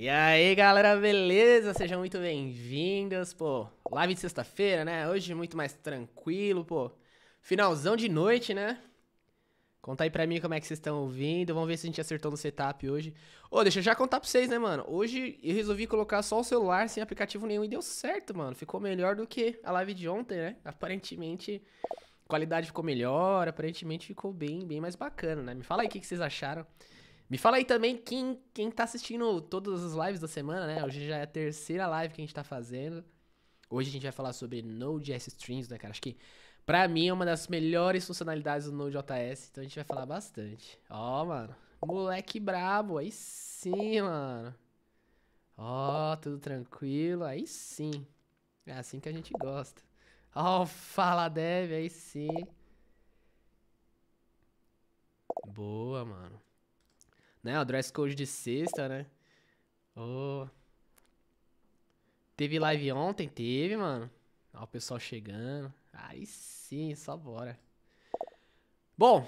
E aí, galera, beleza? Sejam muito bem-vindos, pô. Live de sexta-feira, né? Hoje muito mais tranquilo, pô. Finalzão de noite, né? Conta aí pra mim como é que vocês estão ouvindo. Vamos ver se a gente acertou no setup hoje. Ô, deixa eu já contar pra vocês, né, mano? Hoje eu resolvi colocar só o celular sem aplicativo nenhum e deu certo, mano. Ficou melhor do que a live de ontem, né? Aparentemente, a qualidade ficou melhor. Aparentemente ficou bem, bem mais bacana, né? Me fala aí o que vocês acharam. Me fala aí também quem, quem tá assistindo todas as lives da semana, né? Hoje já é a terceira live que a gente tá fazendo. Hoje a gente vai falar sobre Node.js Streams, né, cara? Acho que pra mim é uma das melhores funcionalidades do Node.js, então a gente vai falar bastante. Ó, mano. Moleque brabo, aí sim, mano. Ó, tudo tranquilo, aí sim. É assim que a gente gosta. Ó, fala dev, aí sim. Boa, mano né? O dress code de sexta, né? Oh. Teve live ontem? Teve, mano. Ó, o pessoal chegando. Aí sim, só bora. Bom, o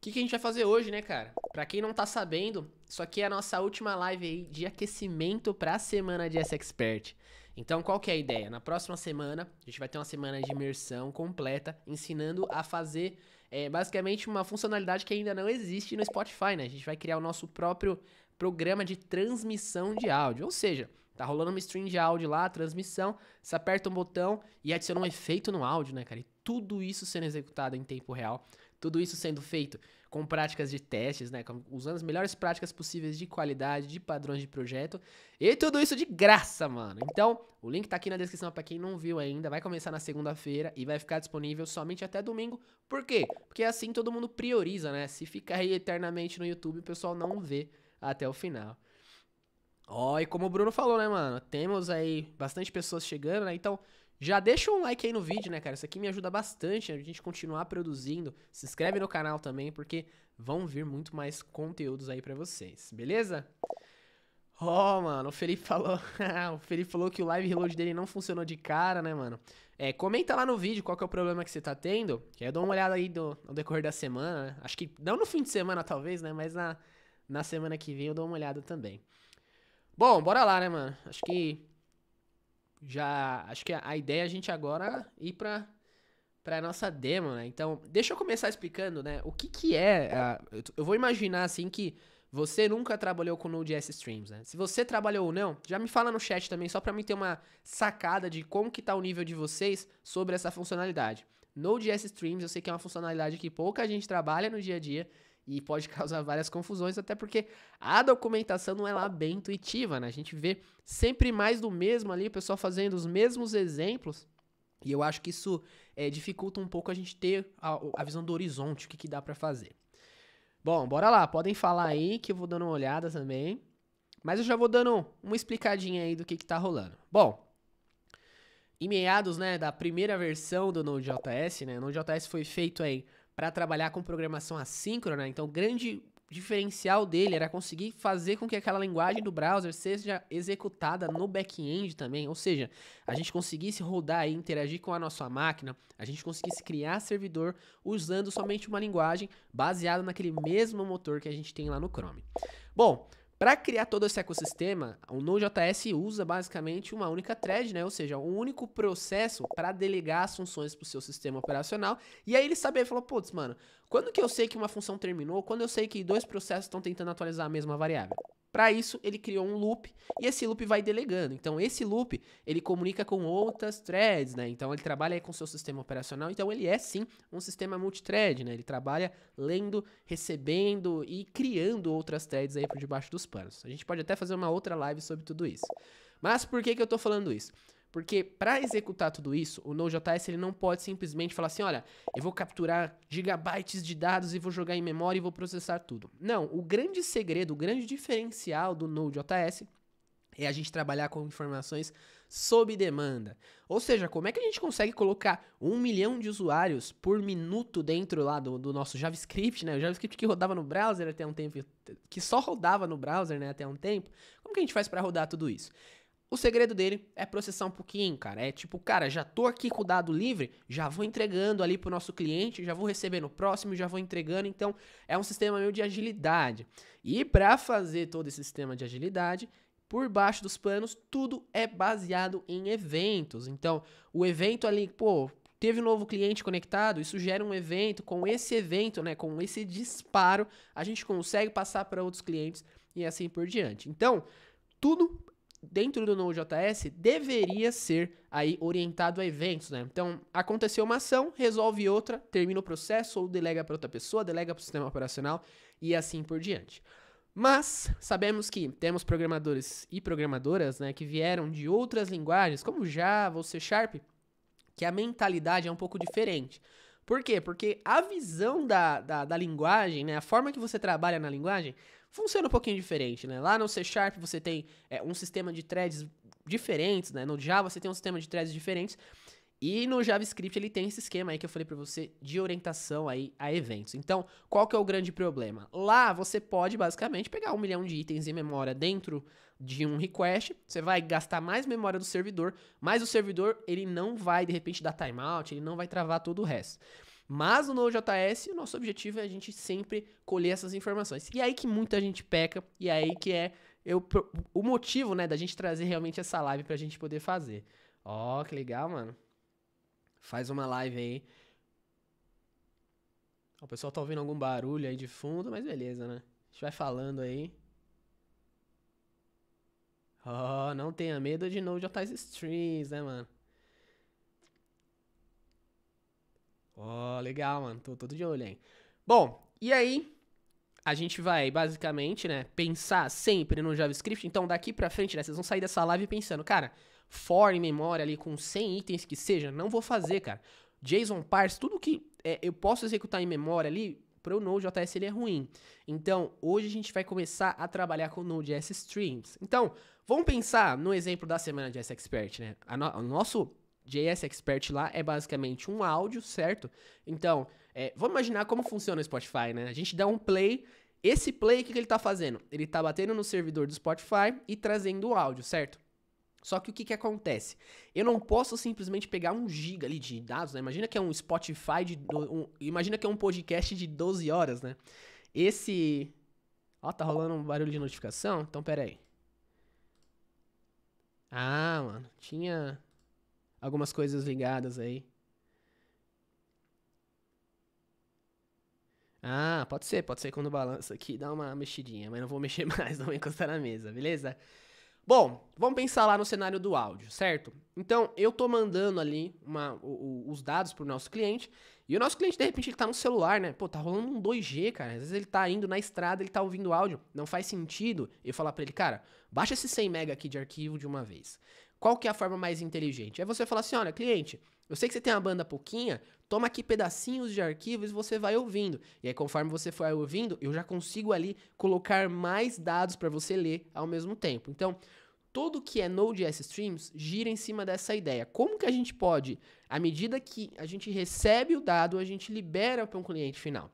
que, que a gente vai fazer hoje, né, cara? Pra quem não tá sabendo, isso aqui é a nossa última live aí de aquecimento pra semana de S-Expert. Então, qual que é a ideia? Na próxima semana, a gente vai ter uma semana de imersão completa, ensinando a fazer é basicamente uma funcionalidade que ainda não existe no Spotify, né? A gente vai criar o nosso próprio programa de transmissão de áudio. Ou seja, tá rolando uma stream de áudio lá, transmissão, você aperta um botão e adiciona um efeito no áudio, né, cara? E tudo isso sendo executado em tempo real tudo isso sendo feito com práticas de testes, né? Usando as melhores práticas possíveis de qualidade, de padrões de projeto. E tudo isso de graça, mano. Então, o link tá aqui na descrição para quem não viu ainda. Vai começar na segunda-feira e vai ficar disponível somente até domingo. Por quê? Porque assim todo mundo prioriza, né? Se ficar aí eternamente no YouTube, o pessoal não vê até o final. Ó, oh, e como o Bruno falou, né, mano? Temos aí bastante pessoas chegando, né? Então, já deixa um like aí no vídeo, né, cara? Isso aqui me ajuda bastante a gente continuar produzindo. Se inscreve no canal também, porque vão vir muito mais conteúdos aí para vocês, beleza? Oh, mano, o Felipe falou. o Felipe falou que o live reload dele não funcionou de cara, né, mano? É, comenta lá no vídeo qual que é o problema que você tá tendo. Que aí eu dou uma olhada aí do, no decorrer da semana. Né? Acho que. Não no fim de semana, talvez, né? Mas na, na semana que vem eu dou uma olhada também. Bom, bora lá, né, mano? Acho que já acho que a ideia é a gente agora ir para para nossa demo, né? Então, deixa eu começar explicando, né? O que que é? A, eu vou imaginar assim que você nunca trabalhou com Node.js Streams, né? Se você trabalhou ou não, já me fala no chat também só para mim ter uma sacada de como que tá o nível de vocês sobre essa funcionalidade. Node.js Streams, eu sei que é uma funcionalidade que pouca gente trabalha no dia a dia e pode causar várias confusões, até porque a documentação não é lá bem intuitiva, né? A gente vê sempre mais do mesmo ali, o pessoal fazendo os mesmos exemplos. E eu acho que isso é, dificulta um pouco a gente ter a, a visão do horizonte, o que, que dá para fazer. Bom, bora lá, podem falar aí que eu vou dando uma olhada também. Mas eu já vou dando uma explicadinha aí do que, que tá rolando. Bom, em meados né, da primeira versão do Node.js, né? Node.js foi feito aí para trabalhar com programação assíncrona. Né? Então, o grande diferencial dele era conseguir fazer com que aquela linguagem do browser seja executada no back-end também, ou seja, a gente conseguisse rodar e interagir com a nossa máquina, a gente conseguisse criar servidor usando somente uma linguagem baseada naquele mesmo motor que a gente tem lá no Chrome. Bom, para criar todo esse ecossistema, o Node.js usa basicamente uma única thread, né? ou seja, um único processo para delegar as funções para o seu sistema operacional. E aí ele saber, falou, putz, mano, quando que eu sei que uma função terminou? Quando eu sei que dois processos estão tentando atualizar a mesma variável? Para isso, ele criou um loop e esse loop vai delegando. Então, esse loop, ele comunica com outras threads, né? Então, ele trabalha com seu sistema operacional. Então, ele é sim um sistema multithread, né? Ele trabalha lendo, recebendo e criando outras threads aí por debaixo dos panos. A gente pode até fazer uma outra live sobre tudo isso. Mas por que, que eu estou falando isso? Porque para executar tudo isso, o Node.js ele não pode simplesmente falar assim, olha, eu vou capturar gigabytes de dados e vou jogar em memória e vou processar tudo. Não, o grande segredo, o grande diferencial do Node.js é a gente trabalhar com informações sob demanda. Ou seja, como é que a gente consegue colocar um milhão de usuários por minuto dentro lá do, do, nosso JavaScript, né? O JavaScript que rodava no browser até um tempo, que só rodava no browser, né, até um tempo. Como que a gente faz para rodar tudo isso? O segredo dele é processar um pouquinho, cara. É tipo, cara, já tô aqui com o dado livre, já vou entregando ali pro nosso cliente, já vou recebendo o próximo, já vou entregando. Então, é um sistema meio de agilidade. E para fazer todo esse sistema de agilidade, por baixo dos panos, tudo é baseado em eventos. Então, o evento ali, pô, teve um novo cliente conectado, isso gera um evento. Com esse evento, né, com esse disparo, a gente consegue passar para outros clientes e assim por diante. Então, tudo dentro do Node.js deveria ser aí orientado a eventos, né? Então, aconteceu uma ação, resolve outra, termina o processo ou delega para outra pessoa, delega para o sistema operacional e assim por diante. Mas sabemos que temos programadores e programadoras, né, que vieram de outras linguagens, como Java ou C Sharp, que a mentalidade é um pouco diferente. Por quê? Porque a visão da, da, da linguagem, né, a forma que você trabalha na linguagem, funciona um pouquinho diferente, né? Lá no C Sharp você tem é, um sistema de threads diferentes, né? No Java você tem um sistema de threads diferentes. E no JavaScript ele tem esse esquema aí que eu falei para você de orientação aí a eventos. Então, qual que é o grande problema? Lá você pode basicamente pegar um milhão de itens em memória dentro de um request, você vai gastar mais memória do servidor, mas o servidor ele não vai de repente dar timeout, ele não vai travar todo o resto. Mas no Node.js, o nosso objetivo é a gente sempre colher essas informações. E é aí que muita gente peca, e é aí que é eu, o motivo, né, da gente trazer realmente essa live pra gente poder fazer. Ó, oh, que legal, mano. Faz uma live aí. O pessoal tá ouvindo algum barulho aí de fundo, mas beleza, né? A gente vai falando aí. Oh, não tenha medo de Node.js Streams, né, mano? Ó, oh, legal, mano. Tô todo de olho, hein? Bom, e aí a gente vai basicamente, né, pensar sempre no JavaScript. Então daqui pra frente, né, vocês vão sair dessa live pensando, cara, for em memória ali com 100 itens que seja, não vou fazer, cara. JSON parse, tudo que é, eu posso executar em memória ali, para o Node.js ele é ruim. Então, hoje a gente vai começar a trabalhar com Node.js Streams. Então, vamos pensar no exemplo da semana de S Expert, né? No, o nosso JS Expert lá é basicamente um áudio, certo? Então, é, vamos imaginar como funciona o Spotify, né? A gente dá um play. Esse play, o que, que ele está fazendo? Ele está batendo no servidor do Spotify e trazendo o áudio, certo? Só que o que, que acontece? Eu não posso simplesmente pegar um giga ali de dados, né? Imagina que é um Spotify de. Um, imagina que é um podcast de 12 horas, né? Esse. Ó, tá rolando um barulho de notificação? Então pera aí. Ah, mano, tinha algumas coisas ligadas aí. Ah, pode ser, pode ser quando balança aqui, dá uma mexidinha, mas não vou mexer mais, não vou encostar na mesa, beleza? Bom, vamos pensar lá no cenário do áudio, certo? Então, eu tô mandando ali uma, o, o, os dados pro nosso cliente, e o nosso cliente, de repente, ele tá no celular, né? Pô, tá rolando um 2G, cara. Às vezes ele tá indo na estrada, ele tá ouvindo áudio, não faz sentido eu falar para ele, cara, baixa esse 100 mega aqui de arquivo de uma vez. Qual que é a forma mais inteligente? É você falar assim, olha, cliente, eu sei que você tem uma banda pouquinha, toma aqui pedacinhos de arquivos e você vai ouvindo. E aí, conforme você for ouvindo, eu já consigo ali colocar mais dados para você ler ao mesmo tempo. Então, tudo que é Node.js Streams gira em cima dessa ideia. Como que a gente pode, à medida que a gente recebe o dado, a gente libera para um cliente final?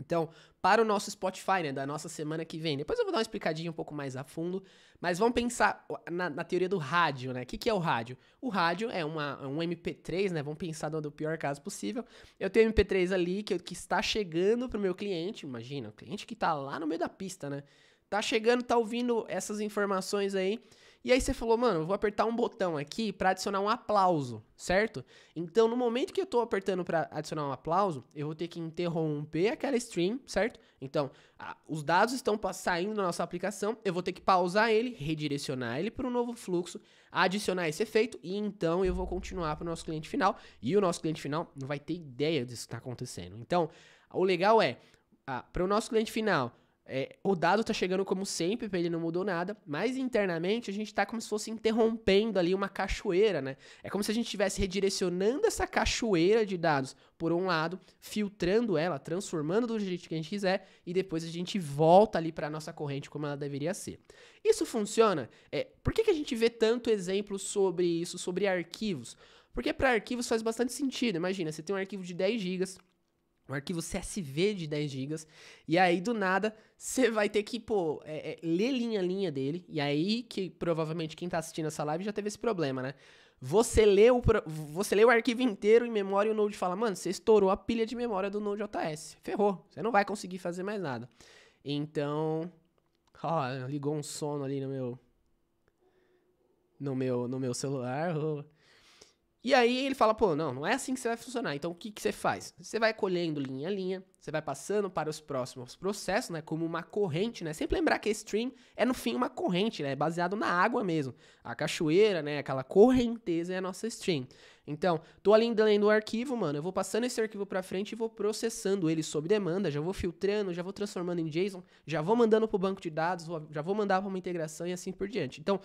Então, para o nosso Spotify, né, da nossa semana que vem. Depois eu vou dar uma explicadinha um pouco mais a fundo, mas vamos pensar na, na teoria do rádio, né? O que, que é o rádio? O rádio é uma, é um MP3, né? Vamos pensar no, do pior caso possível. Eu tenho um MP3 ali que, que está chegando para o meu cliente, imagina, o cliente que está lá no meio da pista, né? tá chegando, tá ouvindo essas informações aí. E aí você falou, mano, eu vou apertar um botão aqui para adicionar um aplauso, certo? Então, no momento que eu tô apertando para adicionar um aplauso, eu vou ter que interromper aquela stream, certo? Então, a, os dados estão saindo da nossa aplicação, eu vou ter que pausar ele, redirecionar ele para um novo fluxo, adicionar esse efeito e então eu vou continuar para o nosso cliente final. E o nosso cliente final não vai ter ideia disso que está acontecendo. Então, o legal é, para o nosso cliente final, é, o dado tá chegando como sempre, ele não mudou nada, mas internamente a gente tá como se fosse interrompendo ali uma cachoeira, né? É como se a gente estivesse redirecionando essa cachoeira de dados por um lado, filtrando ela, transformando do jeito que a gente quiser e depois a gente volta ali para nossa corrente como ela deveria ser. Isso funciona? É, por que, que a gente vê tanto exemplo sobre isso, sobre arquivos? Porque para arquivos faz bastante sentido. Imagina, você tem um arquivo de 10 gigas, um arquivo CSV é de 10 GB, e aí do nada você vai ter que, pô, é, é, ler linha a linha dele, e aí que provavelmente quem tá assistindo essa live já teve esse problema, né? Você lê o, você lê o arquivo inteiro em memória e o Node fala, mano, você estourou a pilha de memória do Node.js, ferrou, você não vai conseguir fazer mais nada. Então, ó, ligou um sono ali no meu, no meu, no meu celular, oh. E aí ele fala, pô, não, não é assim que você vai funcionar. Então o que, que você faz? Você vai colhendo linha a linha, você vai passando para os próximos processos, né? Como uma corrente, né? Sempre lembrar que stream é no fim uma corrente, né? É baseado na água mesmo. A cachoeira, né? Aquela correnteza é a nossa stream. Então, tô ali lendo o arquivo, mano. Eu vou passando esse arquivo para frente e vou processando ele sob demanda. Já vou filtrando, já vou transformando em JSON, já vou mandando pro banco de dados, já vou mandar para uma integração e assim por diante. Então,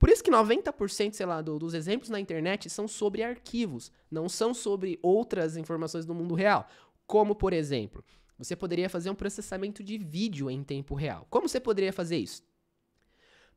por isso que 90%, sei lá, do, dos exemplos na internet são sobre arquivos, não são sobre outras informações do mundo real. Como, por exemplo, você poderia fazer um processamento de vídeo em tempo real. Como você poderia fazer isso?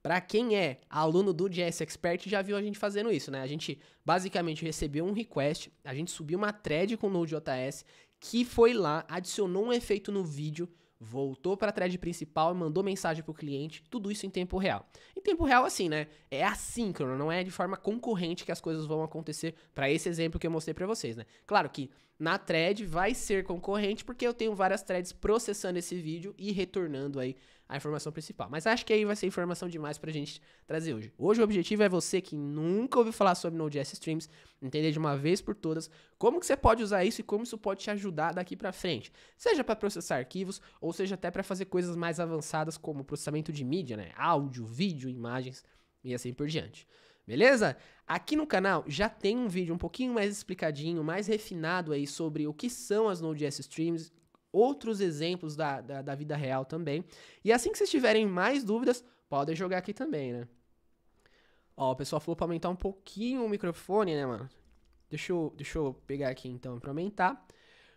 Para quem é aluno do JS Expert, já viu a gente fazendo isso, né? A gente basicamente recebeu um request, a gente subiu uma thread com o Node.js, que foi lá, adicionou um efeito no vídeo, voltou para a thread principal e mandou mensagem para o cliente, tudo isso em tempo real. Em tempo real, assim, né? É assíncrono, não é de forma concorrente que as coisas vão acontecer para esse exemplo que eu mostrei para vocês, né? Claro que na thread vai ser concorrente porque eu tenho várias threads processando esse vídeo e retornando aí a informação principal. Mas acho que aí vai ser informação demais pra gente trazer hoje. Hoje o objetivo é você que nunca ouviu falar sobre Node.js Streams, entender de uma vez por todas como que você pode usar isso e como isso pode te ajudar daqui pra frente. Seja para processar arquivos ou seja até para fazer coisas mais avançadas como processamento de mídia, né? Áudio, vídeo, imagens e assim por diante. Beleza? Aqui no canal já tem um vídeo um pouquinho mais explicadinho, mais refinado aí sobre o que são as Node.js Streams, outros exemplos da, da, da vida real também. E assim que vocês tiverem mais dúvidas, podem jogar aqui também, né? Ó, o pessoal falou pra aumentar um pouquinho o microfone, né, mano? Deixa eu, deixa eu pegar aqui então pra aumentar.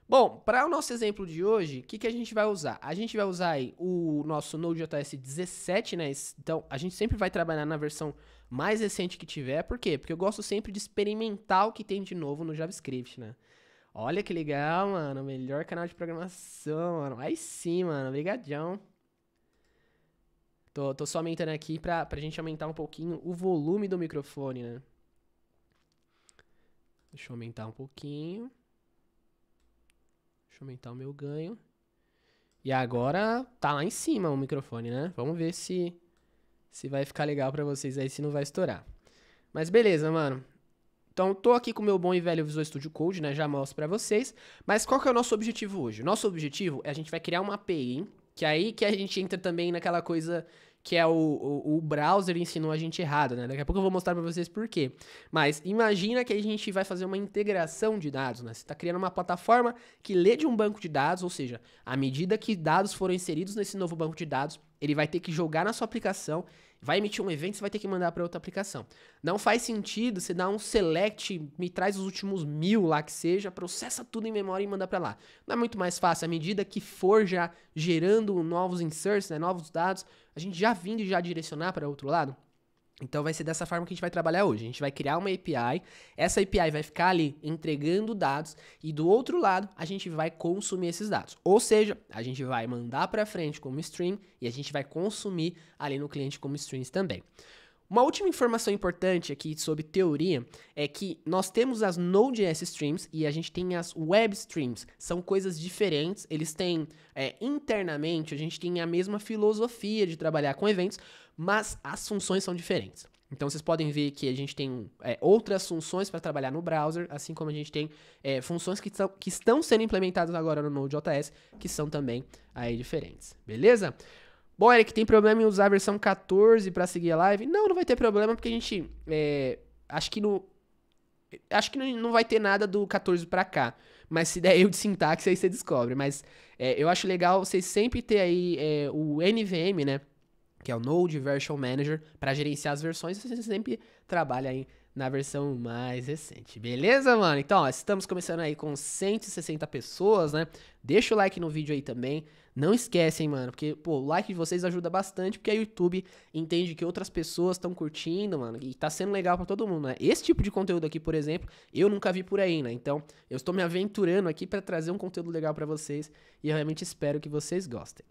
Bom, para o nosso exemplo de hoje, o que, que a gente vai usar? A gente vai usar aí o nosso Node.js 17, né? Então, a gente sempre vai trabalhar na versão mais recente que tiver. Por quê? Porque eu gosto sempre de experimentar o que tem de novo no JavaScript, né? Olha que legal, mano. Melhor canal de programação, mano. Aí sim, mano. Obrigadão. Tô, tô só aumentando aqui pra, pra gente aumentar um pouquinho o volume do microfone, né? Deixa eu aumentar um pouquinho. Deixa eu aumentar o meu ganho. E agora tá lá em cima o microfone, né? Vamos ver se, se vai ficar legal pra vocês aí, se não vai estourar. Mas beleza, mano. Então, tô aqui com o meu bom e velho Visual Studio Code, né? Já mostro para vocês. Mas qual que é o nosso objetivo hoje? Nosso objetivo é a gente vai criar uma API, hein? que é aí que a gente entra também naquela coisa que é o, o, o, browser ensinou a gente errado, né? Daqui a pouco eu vou mostrar para vocês por quê. Mas imagina que a gente vai fazer uma integração de dados, né? Você está criando uma plataforma que lê de um banco de dados, ou seja, à medida que dados foram inseridos nesse novo banco de dados, ele vai ter que jogar na sua aplicação, vai emitir um evento, você vai ter que mandar para outra aplicação. Não faz sentido você dar um select, me traz os últimos mil lá que seja, processa tudo em memória e manda para lá. Não é muito mais fácil à medida que for já gerando novos inserts, né, novos dados, a gente já vindo e já direcionar para outro lado? Então vai ser dessa forma que a gente vai trabalhar hoje. A gente vai criar uma API, essa API vai ficar ali entregando dados e do outro lado a gente vai consumir esses dados. Ou seja, a gente vai mandar para frente como stream e a gente vai consumir ali no cliente como streams também. Uma última informação importante aqui sobre teoria é que nós temos as Node.js Streams e a gente tem as Web Streams. São coisas diferentes, eles têm é, internamente, a gente tem a mesma filosofia de trabalhar com eventos, mas as funções são diferentes. Então vocês podem ver que a gente tem é, outras funções para trabalhar no browser, assim como a gente tem é, funções que, tão, que estão sendo implementadas agora no Node.js, que são também aí diferentes, beleza? Bom, Eric, tem problema em usar a versão 14 para seguir a live? Não, não vai ter problema, porque a gente. É, acho que no. Acho que não vai ter nada do 14 para cá. Mas se der erro de sintaxe, aí você descobre. Mas é, eu acho legal você sempre ter aí é, o NVM, né? Que é o Node Version Manager, para gerenciar as versões. Você sempre trabalha aí na versão mais recente. Beleza, mano? Então, ó, estamos começando aí com 160 pessoas, né? Deixa o like no vídeo aí também. Não esquecem, mano, porque, pô, o like de vocês ajuda bastante, porque a o YouTube entende que outras pessoas estão curtindo, mano, e tá sendo legal para todo mundo, né? Esse tipo de conteúdo aqui, por exemplo, eu nunca vi por aí, né? Então, eu estou me aventurando aqui para trazer um conteúdo legal para vocês e eu realmente espero que vocês gostem.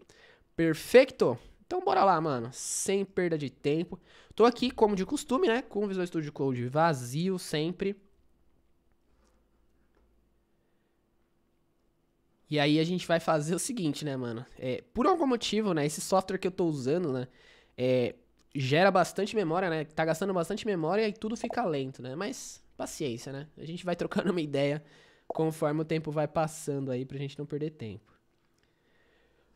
Perfeito? Então bora lá, mano, sem perda de tempo. Tô aqui, como de costume, né, com o Visual Studio Code vazio sempre. E aí a gente vai fazer o seguinte, né, mano? É, por algum motivo, né, esse software que eu tô usando, né, é, gera bastante memória, né? Tá gastando bastante memória e tudo fica lento, né? Mas paciência, né? A gente vai trocando uma ideia conforme o tempo vai passando aí pra gente não perder tempo.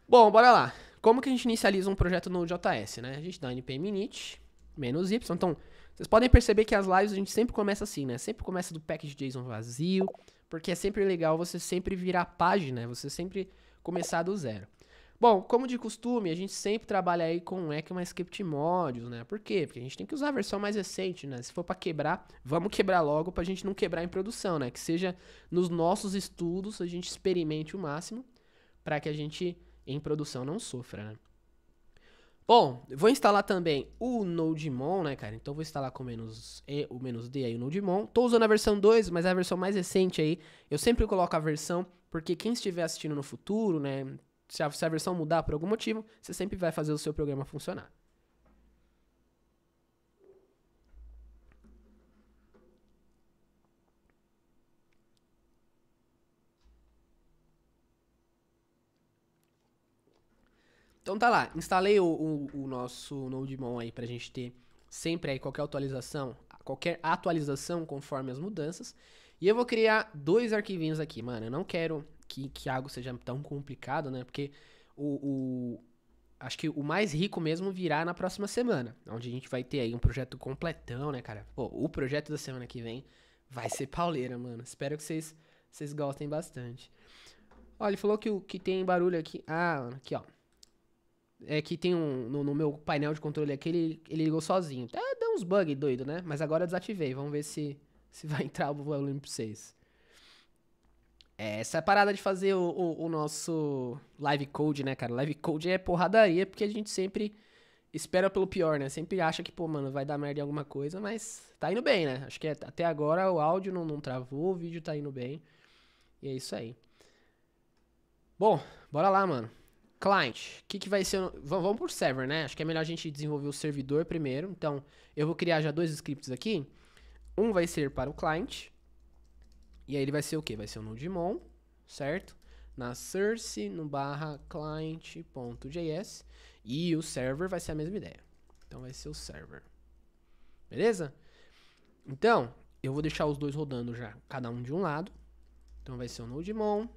Bom, bora lá. Como que a gente inicializa um projeto no JS, né? A gente dá npm init menos y. Então, vocês podem perceber que as lives a gente sempre começa assim, né? Sempre começa do package JSON vazio, porque é sempre legal você sempre virar página, você sempre começar do zero. Bom, como de costume, a gente sempre trabalha aí com ECMAScript modules, né? Por quê? Porque a gente tem que usar a versão mais recente, né? Se for para quebrar, vamos quebrar logo para a gente não quebrar em produção, né? Que seja nos nossos estudos, a gente experimente o máximo para que a gente em produção não sofra, né? Bom, vou instalar também o Nodemon, né, cara? Então vou instalar com o menos e, o menos D aí o Nodemon. Tô usando a versão 2, mas é a versão mais recente aí. Eu sempre coloco a versão, porque quem estiver assistindo no futuro, né, se a, se a versão mudar por algum motivo, você sempre vai fazer o seu programa funcionar. Então tá lá, instalei o, o, o nosso Nodemon aí pra gente ter sempre aí qualquer atualização, qualquer atualização conforme as mudanças. E eu vou criar dois arquivinhos aqui, mano. Eu não quero que, que algo seja tão complicado, né? Porque o, o acho que o mais rico mesmo virá na próxima semana, onde a gente vai ter aí um projeto completão, né, cara? Pô, o projeto da semana que vem vai ser pauleira, mano. Espero que vocês, vocês gostem bastante. Olha, ele falou que, o, que tem barulho aqui. Ah, aqui, ó é que tem um. No, no, meu painel de controle aqui, ele, ele ligou sozinho. Até tá deu uns bugs doido, né? Mas agora eu desativei. Vamos ver se, se vai entrar o volume pra vocês. É, essa é parada de fazer o, o, o, nosso live code, né, cara? Live code é porradaria, porque a gente sempre espera pelo pior, né? Sempre acha que, pô, mano, vai dar merda em alguma coisa, mas tá indo bem, né? Acho que é, até agora o áudio não, não travou, o vídeo tá indo bem. E é isso aí. Bom, bora lá, mano. Client, o que, que vai ser? Vamos por server, né? Acho que é melhor a gente desenvolver o servidor primeiro. Então, eu vou criar já dois scripts aqui. Um vai ser para o client. E aí ele vai ser o quê? Vai ser o Nodemon, certo? Na source, no barra client.js. E o server vai ser a mesma ideia. Então, vai ser o server. Beleza? Então, eu vou deixar os dois rodando já, cada um de um lado. Então, vai ser o Nodemon.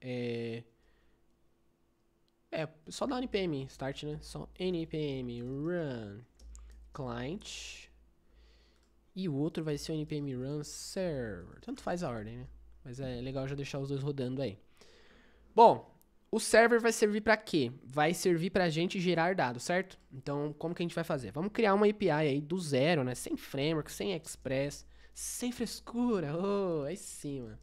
É... É, só dá npm start, né? Só npm run client. E o outro vai ser o npm run server. Tanto faz a ordem, né? Mas é legal já deixar os dois rodando aí. Bom, o server vai servir para quê? Vai servir para a gente gerar dados, certo? Então, como que a gente vai fazer? Vamos criar uma API aí do zero, né? Sem framework, sem express, sem frescura. Oh, aí sim, mano.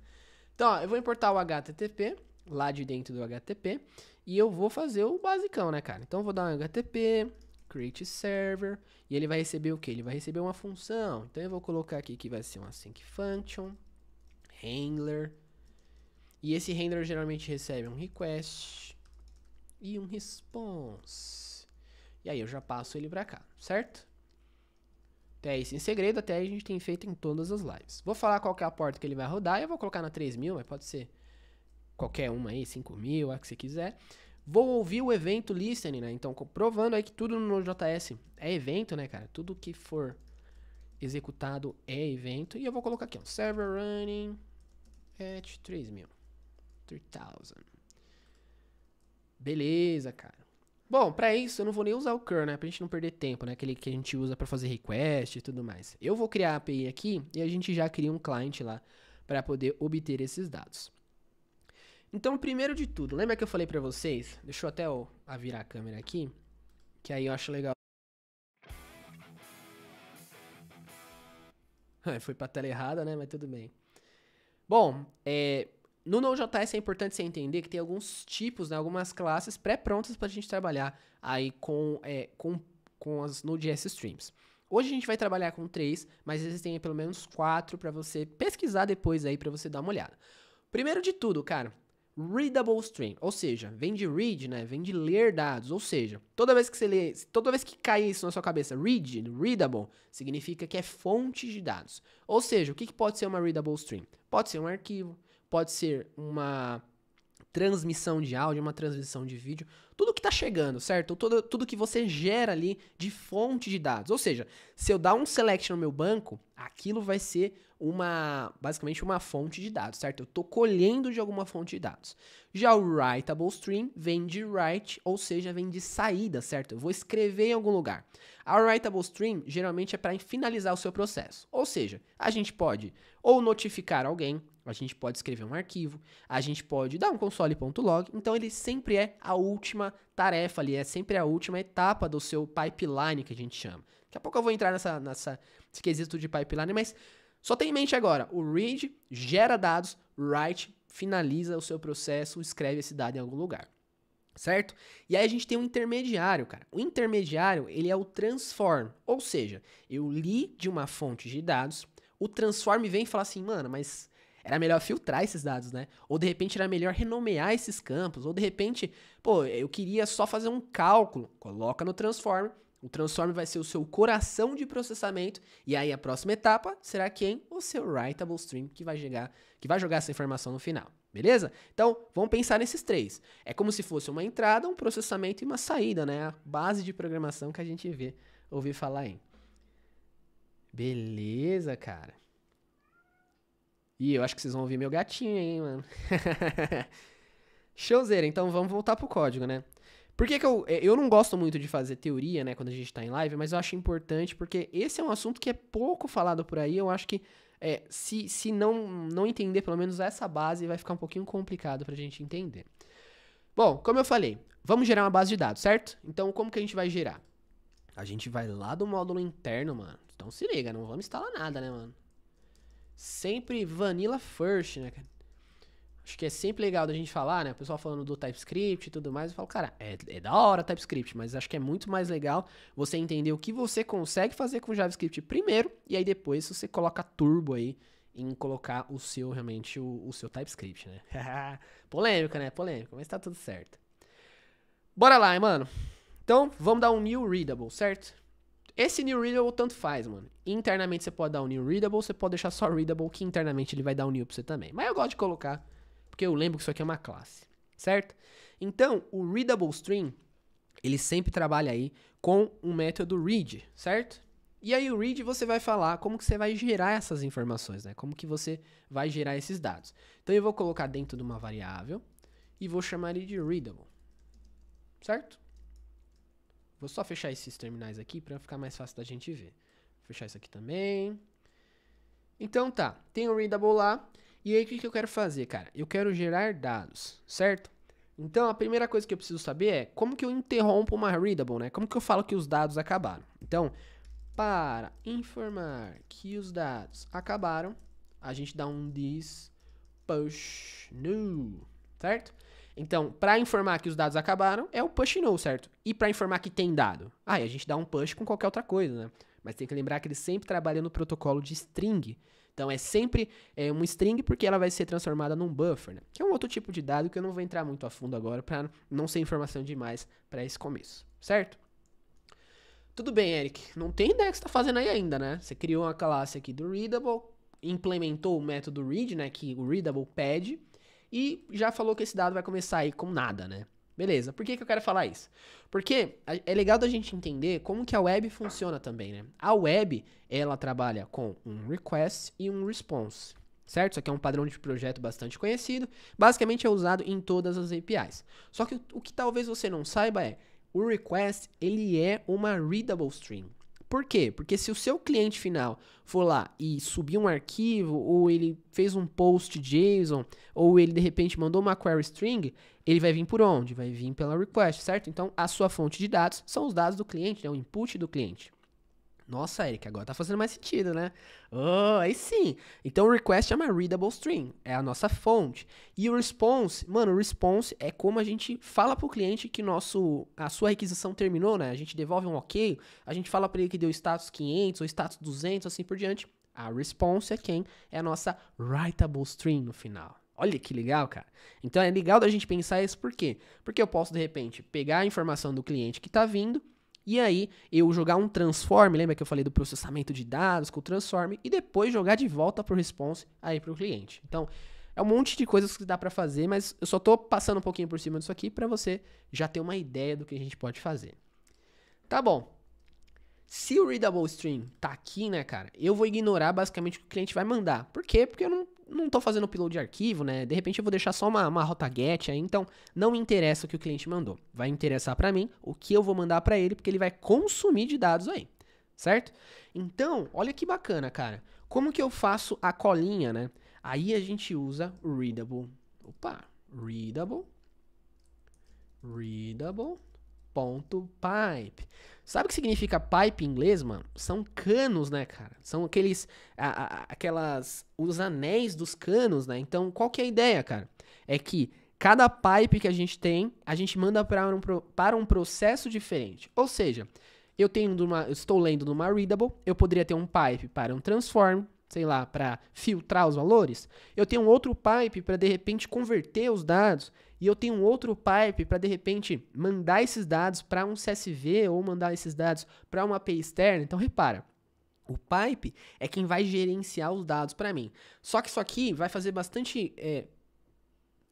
Então, ó, eu vou importar o HTTP, lá de dentro do HTTP. E eu vou fazer o basicão, né, cara? Então eu vou dar um HTTP, create server, e ele vai receber o que? Ele vai receber uma função. Então eu vou colocar aqui que vai ser uma sync function, handler. E esse handler geralmente recebe um request e um response. E aí eu já passo ele para cá, certo? Até isso em segredo, até aí a gente tem feito em todas as lives. Vou falar qual que é a porta que ele vai rodar, eu vou colocar na 3000, mas pode ser qualquer uma aí, 5 mil, a que você quiser. Vou ouvir o evento listening, né? Então, provando aí que tudo no JS é evento, né, cara? Tudo que for executado é evento. E eu vou colocar aqui, ó, server running at 3000. 3000. Beleza, cara. Bom, para isso eu não vou nem usar o cur, né? Pra gente não perder tempo, né? Aquele que a gente usa para fazer request e tudo mais. Eu vou criar a API aqui e a gente já cria um client lá para poder obter esses dados. Então, primeiro de tudo, lembra que eu falei pra vocês? Deixa eu até ó, a virar a câmera aqui, que aí eu acho legal. É, foi pra tela errada, né? Mas tudo bem. Bom, é, no Node.js é importante você entender que tem alguns tipos, né, algumas classes pré-prontas para a gente trabalhar aí com, é, com, com as Node.js Streams. Hoje a gente vai trabalhar com três, mas existem pelo menos quatro para você pesquisar depois aí, para você dar uma olhada. Primeiro de tudo, cara, readable stream, ou seja, vem de read, né? Vem de ler dados, ou seja, toda vez que você lê, toda vez que cai isso na sua cabeça, read, readable, significa que é fonte de dados. Ou seja, o que, que pode ser uma readable stream? Pode ser um arquivo, pode ser uma transmissão de áudio, uma transmissão de vídeo, tudo que está chegando, certo? Tudo, tudo que você gera ali de fonte de dados. Ou seja, se eu dar um select no meu banco, aquilo vai ser uma, basicamente uma fonte de dados, certo? Eu estou colhendo de alguma fonte de dados. Já o writable stream vem de write, ou seja, vem de saída, certo? Eu vou escrever em algum lugar. A writable stream geralmente é para finalizar o seu processo. Ou seja, a gente pode ou notificar alguém, a gente pode escrever um arquivo, a gente pode dar um console.log, então ele sempre é a última tarefa ali, é sempre a última etapa do seu pipeline que a gente chama. Daqui a pouco eu vou entrar nessa, nessa, nesse quesito de pipeline, mas só tem em mente agora, o read gera dados, write finaliza o seu processo, escreve esse dado em algum lugar. Certo? E aí a gente tem um intermediário, cara. O intermediário, ele é o transform, ou seja, eu li de uma fonte de dados, o transform vem e fala assim, mano, mas era melhor filtrar esses dados, né? Ou de repente era melhor renomear esses campos, ou de repente, pô, eu queria só fazer um cálculo, coloca no transform o transform vai ser o seu coração de processamento e aí a próxima etapa será quem? O seu writable stream que vai jogar, que vai jogar essa informação no final. Beleza? Então, vamos pensar nesses três. É como se fosse uma entrada, um processamento e uma saída, né? A base de programação que a gente vê, ouvir falar em. Beleza, cara. E eu acho que vocês vão ouvir meu gatinho, hein, mano. Showzera, então vamos voltar pro código, né? Por que, que eu, é, eu não gosto muito de fazer teoria, né, quando a gente está em live, mas eu acho importante porque esse é um assunto que é pouco falado por aí. Eu acho que é, se, se não, não entender pelo menos essa base, vai ficar um pouquinho complicado para a gente entender. Bom, como eu falei, vamos gerar uma base de dados, certo? Então, como que a gente vai gerar? A gente vai lá do módulo interno, mano. Então se liga, não vamos instalar nada, né, mano? Sempre vanilla first, né, cara? Acho que é sempre legal da gente falar, né? O pessoal falando do TypeScript e tudo mais, eu falo, cara, é, é, da hora TypeScript, mas acho que é muito mais legal você entender o que você consegue fazer com JavaScript primeiro, e aí depois você coloca turbo aí em colocar o seu, realmente, o, o seu TypeScript, né? Polêmica, né? Polêmica, mas tá tudo certo. Bora lá, hein, mano. Então, vamos dar um new readable, certo? Esse new readable tanto faz, mano. Internamente você pode dar um new readable, você pode deixar só readable, que internamente ele vai dar um new pra você também. Mas eu gosto de colocar porque eu lembro que isso aqui é uma classe, certo? Então, o readable string, ele sempre trabalha aí com um método read, certo? E aí o read você vai falar como que você vai gerar essas informações, né? Como que você vai gerar esses dados. Então eu vou colocar dentro de uma variável e vou chamar ele de readable. Certo? Vou só fechar esses terminais aqui para ficar mais fácil da gente ver. Vou fechar isso aqui também. Então tá, tem o readable lá. E aí, o que, que eu quero fazer, cara? Eu quero gerar dados, certo? Então, a primeira coisa que eu preciso saber é como que eu interrompo uma readable, né? Como que eu falo que os dados acabaram? Então, para informar que os dados acabaram, a gente dá um this push new, certo? Então, para informar que os dados acabaram, é o push new, certo? E para informar que tem dado? Aí e a gente dá um push com qualquer outra coisa, né? Mas tem que lembrar que ele sempre trabalha no protocolo de string. Então é sempre é, um string porque ela vai ser transformada num buffer, né? que é um outro tipo de dado que eu não vou entrar muito a fundo agora para não ser informação demais para esse começo, certo? Tudo bem, Eric, não tem ideia que você está fazendo aí ainda, né? Você criou uma classe aqui do readable, implementou o método read, né, que o readable pede, e já falou que esse dado vai começar aí com nada, né? Beleza, por que, que eu quero falar isso? Porque é legal da gente entender como que a web funciona também, né? A web, ela trabalha com um request e um response, certo? Isso aqui é um padrão de projeto bastante conhecido, basicamente é usado em todas as APIs. Só que o que talvez você não saiba é, o request, ele é uma readable string. Por quê? Porque se o seu cliente final for lá e subir um arquivo, ou ele fez um post JSON, ou ele de repente mandou uma query string, ele vai vir por onde? Vai vir pela request, certo? Então a sua fonte de dados são os dados do cliente, né? o input do cliente. Nossa, Eric, agora tá fazendo mais sentido, né? Oh, aí sim. Então o request é uma readable string, é a nossa fonte. E o response, mano, o response é como a gente fala pro cliente que nosso a sua requisição terminou, né? A gente devolve um OK, a gente fala para ele que deu status 500 ou status 200, assim por diante. A response é quem é a nossa writable string no final. Olha que legal, cara. Então é legal da gente pensar isso por quê? Porque eu posso de repente pegar a informação do cliente que tá vindo e aí eu jogar um transform, lembra que eu falei do processamento de dados com o transform e depois jogar de volta para o response aí para o cliente. Então, é um monte de coisas que dá para fazer, mas eu só estou passando um pouquinho por cima disso aqui para você já ter uma ideia do que a gente pode fazer. Tá bom. Se o readable string tá aqui, né, cara, eu vou ignorar basicamente o que o cliente vai mandar. Por quê? Porque eu não, não tô fazendo upload de arquivo, né? De repente eu vou deixar só uma, uma rota get aí, então não me interessa o que o cliente mandou. Vai interessar para mim o que eu vou mandar para ele, porque ele vai consumir de dados aí, certo? Então, olha que bacana, cara. Como que eu faço a colinha, né? Aí a gente usa o readable. Opa, readable readable.pipe. Sabe o que significa pipe em inglês, mano? São canos, né, cara? São aqueles. A, a, aquelas. Os anéis dos canos, né? Então, qual que é a ideia, cara? É que cada pipe que a gente tem, a gente manda para um, para um processo diferente. Ou seja, eu tenho uma, estou lendo numa readable, eu poderia ter um pipe para um transform, sei lá, para filtrar os valores, eu tenho um outro pipe para de repente converter os dados e eu tenho um outro pipe para de repente mandar esses dados para um CSV ou mandar esses dados para uma API externa. Então repara, o pipe é quem vai gerenciar os dados para mim. Só que isso aqui vai fazer bastante é,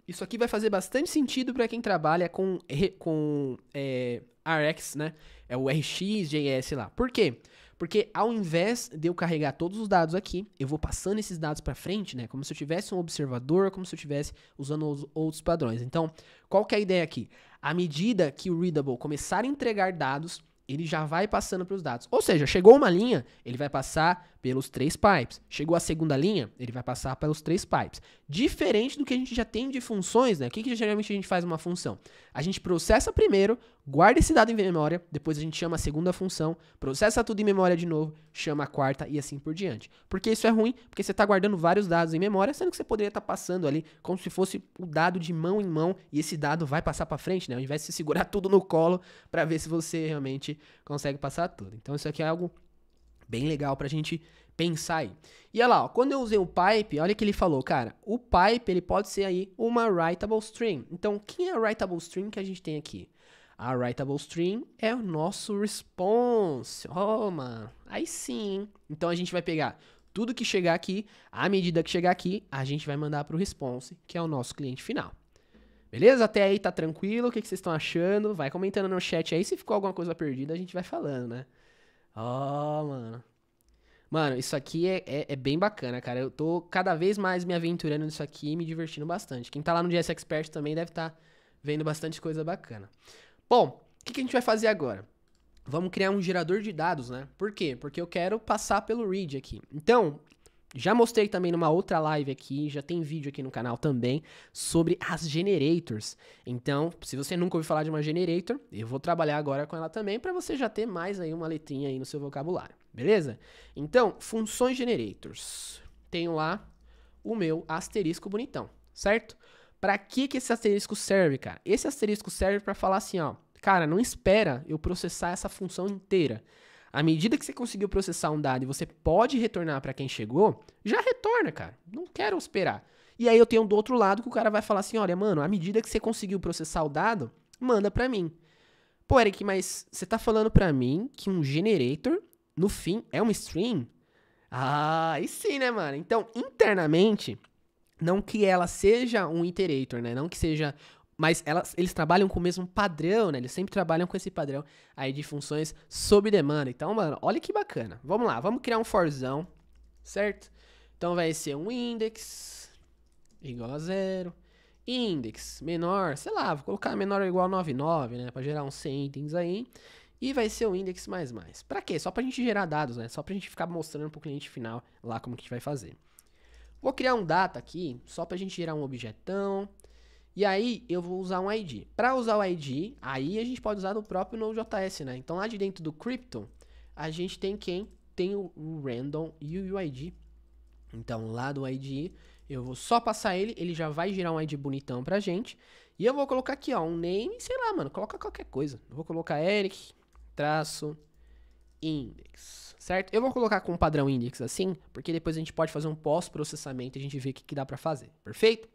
isso aqui vai fazer bastante sentido para quem trabalha com, com é, RX, né? É o RxJS lá. Por quê? Porque ao invés de eu carregar todos os dados aqui, eu vou passando esses dados para frente, né? Como se eu tivesse um observador, como se eu estivesse usando os outros padrões. Então, qual que é a ideia aqui? À medida que o Readable começar a entregar dados, ele já vai passando para os dados. Ou seja, chegou uma linha, ele vai passar pelos três pipes. Chegou a segunda linha, ele vai passar pelos três pipes. Diferente do que a gente já tem de funções, né? O que, que geralmente a gente faz uma função? A gente processa primeiro, guarda esse dado em memória, depois a gente chama a segunda função, processa tudo em memória de novo, chama a quarta e assim por diante. Porque isso é ruim, porque você está guardando vários dados em memória, sendo que você poderia estar tá passando ali como se fosse o dado de mão em mão e esse dado vai passar para frente, né? Ao invés de você segurar tudo no colo para ver se você realmente consegue passar tudo. Então isso aqui é algo bem legal para a gente pensar aí. E olha lá, ó, quando eu usei o pipe, olha o que ele falou, cara, o pipe ele pode ser aí uma writable string. Então, quem é a writable string que a gente tem aqui? A writable string é o nosso response. Oh, mano. Aí sim. Então a gente vai pegar tudo que chegar aqui, à medida que chegar aqui, a gente vai mandar para o response, que é o nosso cliente final. Beleza? Até aí tá tranquilo? O que, vocês estão achando? Vai comentando no chat aí. Se ficou alguma coisa perdida, a gente vai falando, né? Oh, mano. Mano, isso aqui é, é, é, bem bacana, cara. Eu tô cada vez mais me aventurando nisso aqui e me divertindo bastante. Quem tá lá no GS Expert também deve estar tá vendo bastante coisa bacana. Bom, o que, que a gente vai fazer agora? Vamos criar um gerador de dados, né? Por quê? Porque eu quero passar pelo read aqui. Então, já mostrei também numa outra live aqui, já tem vídeo aqui no canal também, sobre as generators. Então, se você nunca ouviu falar de uma generator, eu vou trabalhar agora com ela também para você já ter mais aí uma letrinha aí no seu vocabulário, beleza? Então, funções generators. Tenho lá o meu asterisco bonitão, certo? Para que que esse asterisco serve, cara? Esse asterisco serve para falar assim, ó, cara, não espera eu processar essa função inteira. À medida que você conseguiu processar um dado e você pode retornar para quem chegou, já retorna, cara. Não quero esperar. E aí eu tenho do outro lado que o cara vai falar assim: olha, mano, à medida que você conseguiu processar o dado, manda para mim. Pô, Eric, mas você tá falando para mim que um generator, no fim, é um stream? Ah, e sim, né, mano? Então, internamente, não que ela seja um iterator, né? Não que seja mas elas, eles trabalham com o mesmo padrão, né? Eles sempre trabalham com esse padrão aí de funções sob demanda. Então, mano, olha que bacana. Vamos lá, vamos criar um forzão, certo? Então vai ser um index igual a zero, index menor, sei lá, vou colocar menor ou igual a 99, né? Para gerar uns 100 itens aí. E vai ser o index mais mais. Para quê? Só para a gente gerar dados, né? Só para a gente ficar mostrando para o cliente final lá como que a gente vai fazer. Vou criar um data aqui, só para a gente gerar um objetão. E aí eu vou usar um ID. Para usar o ID, aí a gente pode usar o próprio Node.js, né? Então lá de dentro do Crypto, a gente tem quem? Tem o random e o UID. Então lá do ID, eu vou só passar ele, ele já vai gerar um ID bonitão pra gente. E eu vou colocar aqui, ó, um name, sei lá, mano, coloca qualquer coisa. Eu vou colocar Eric, traço, index, certo? Eu vou colocar com um padrão index assim, porque depois a gente pode fazer um pós-processamento e a gente vê o que, que dá pra fazer, perfeito?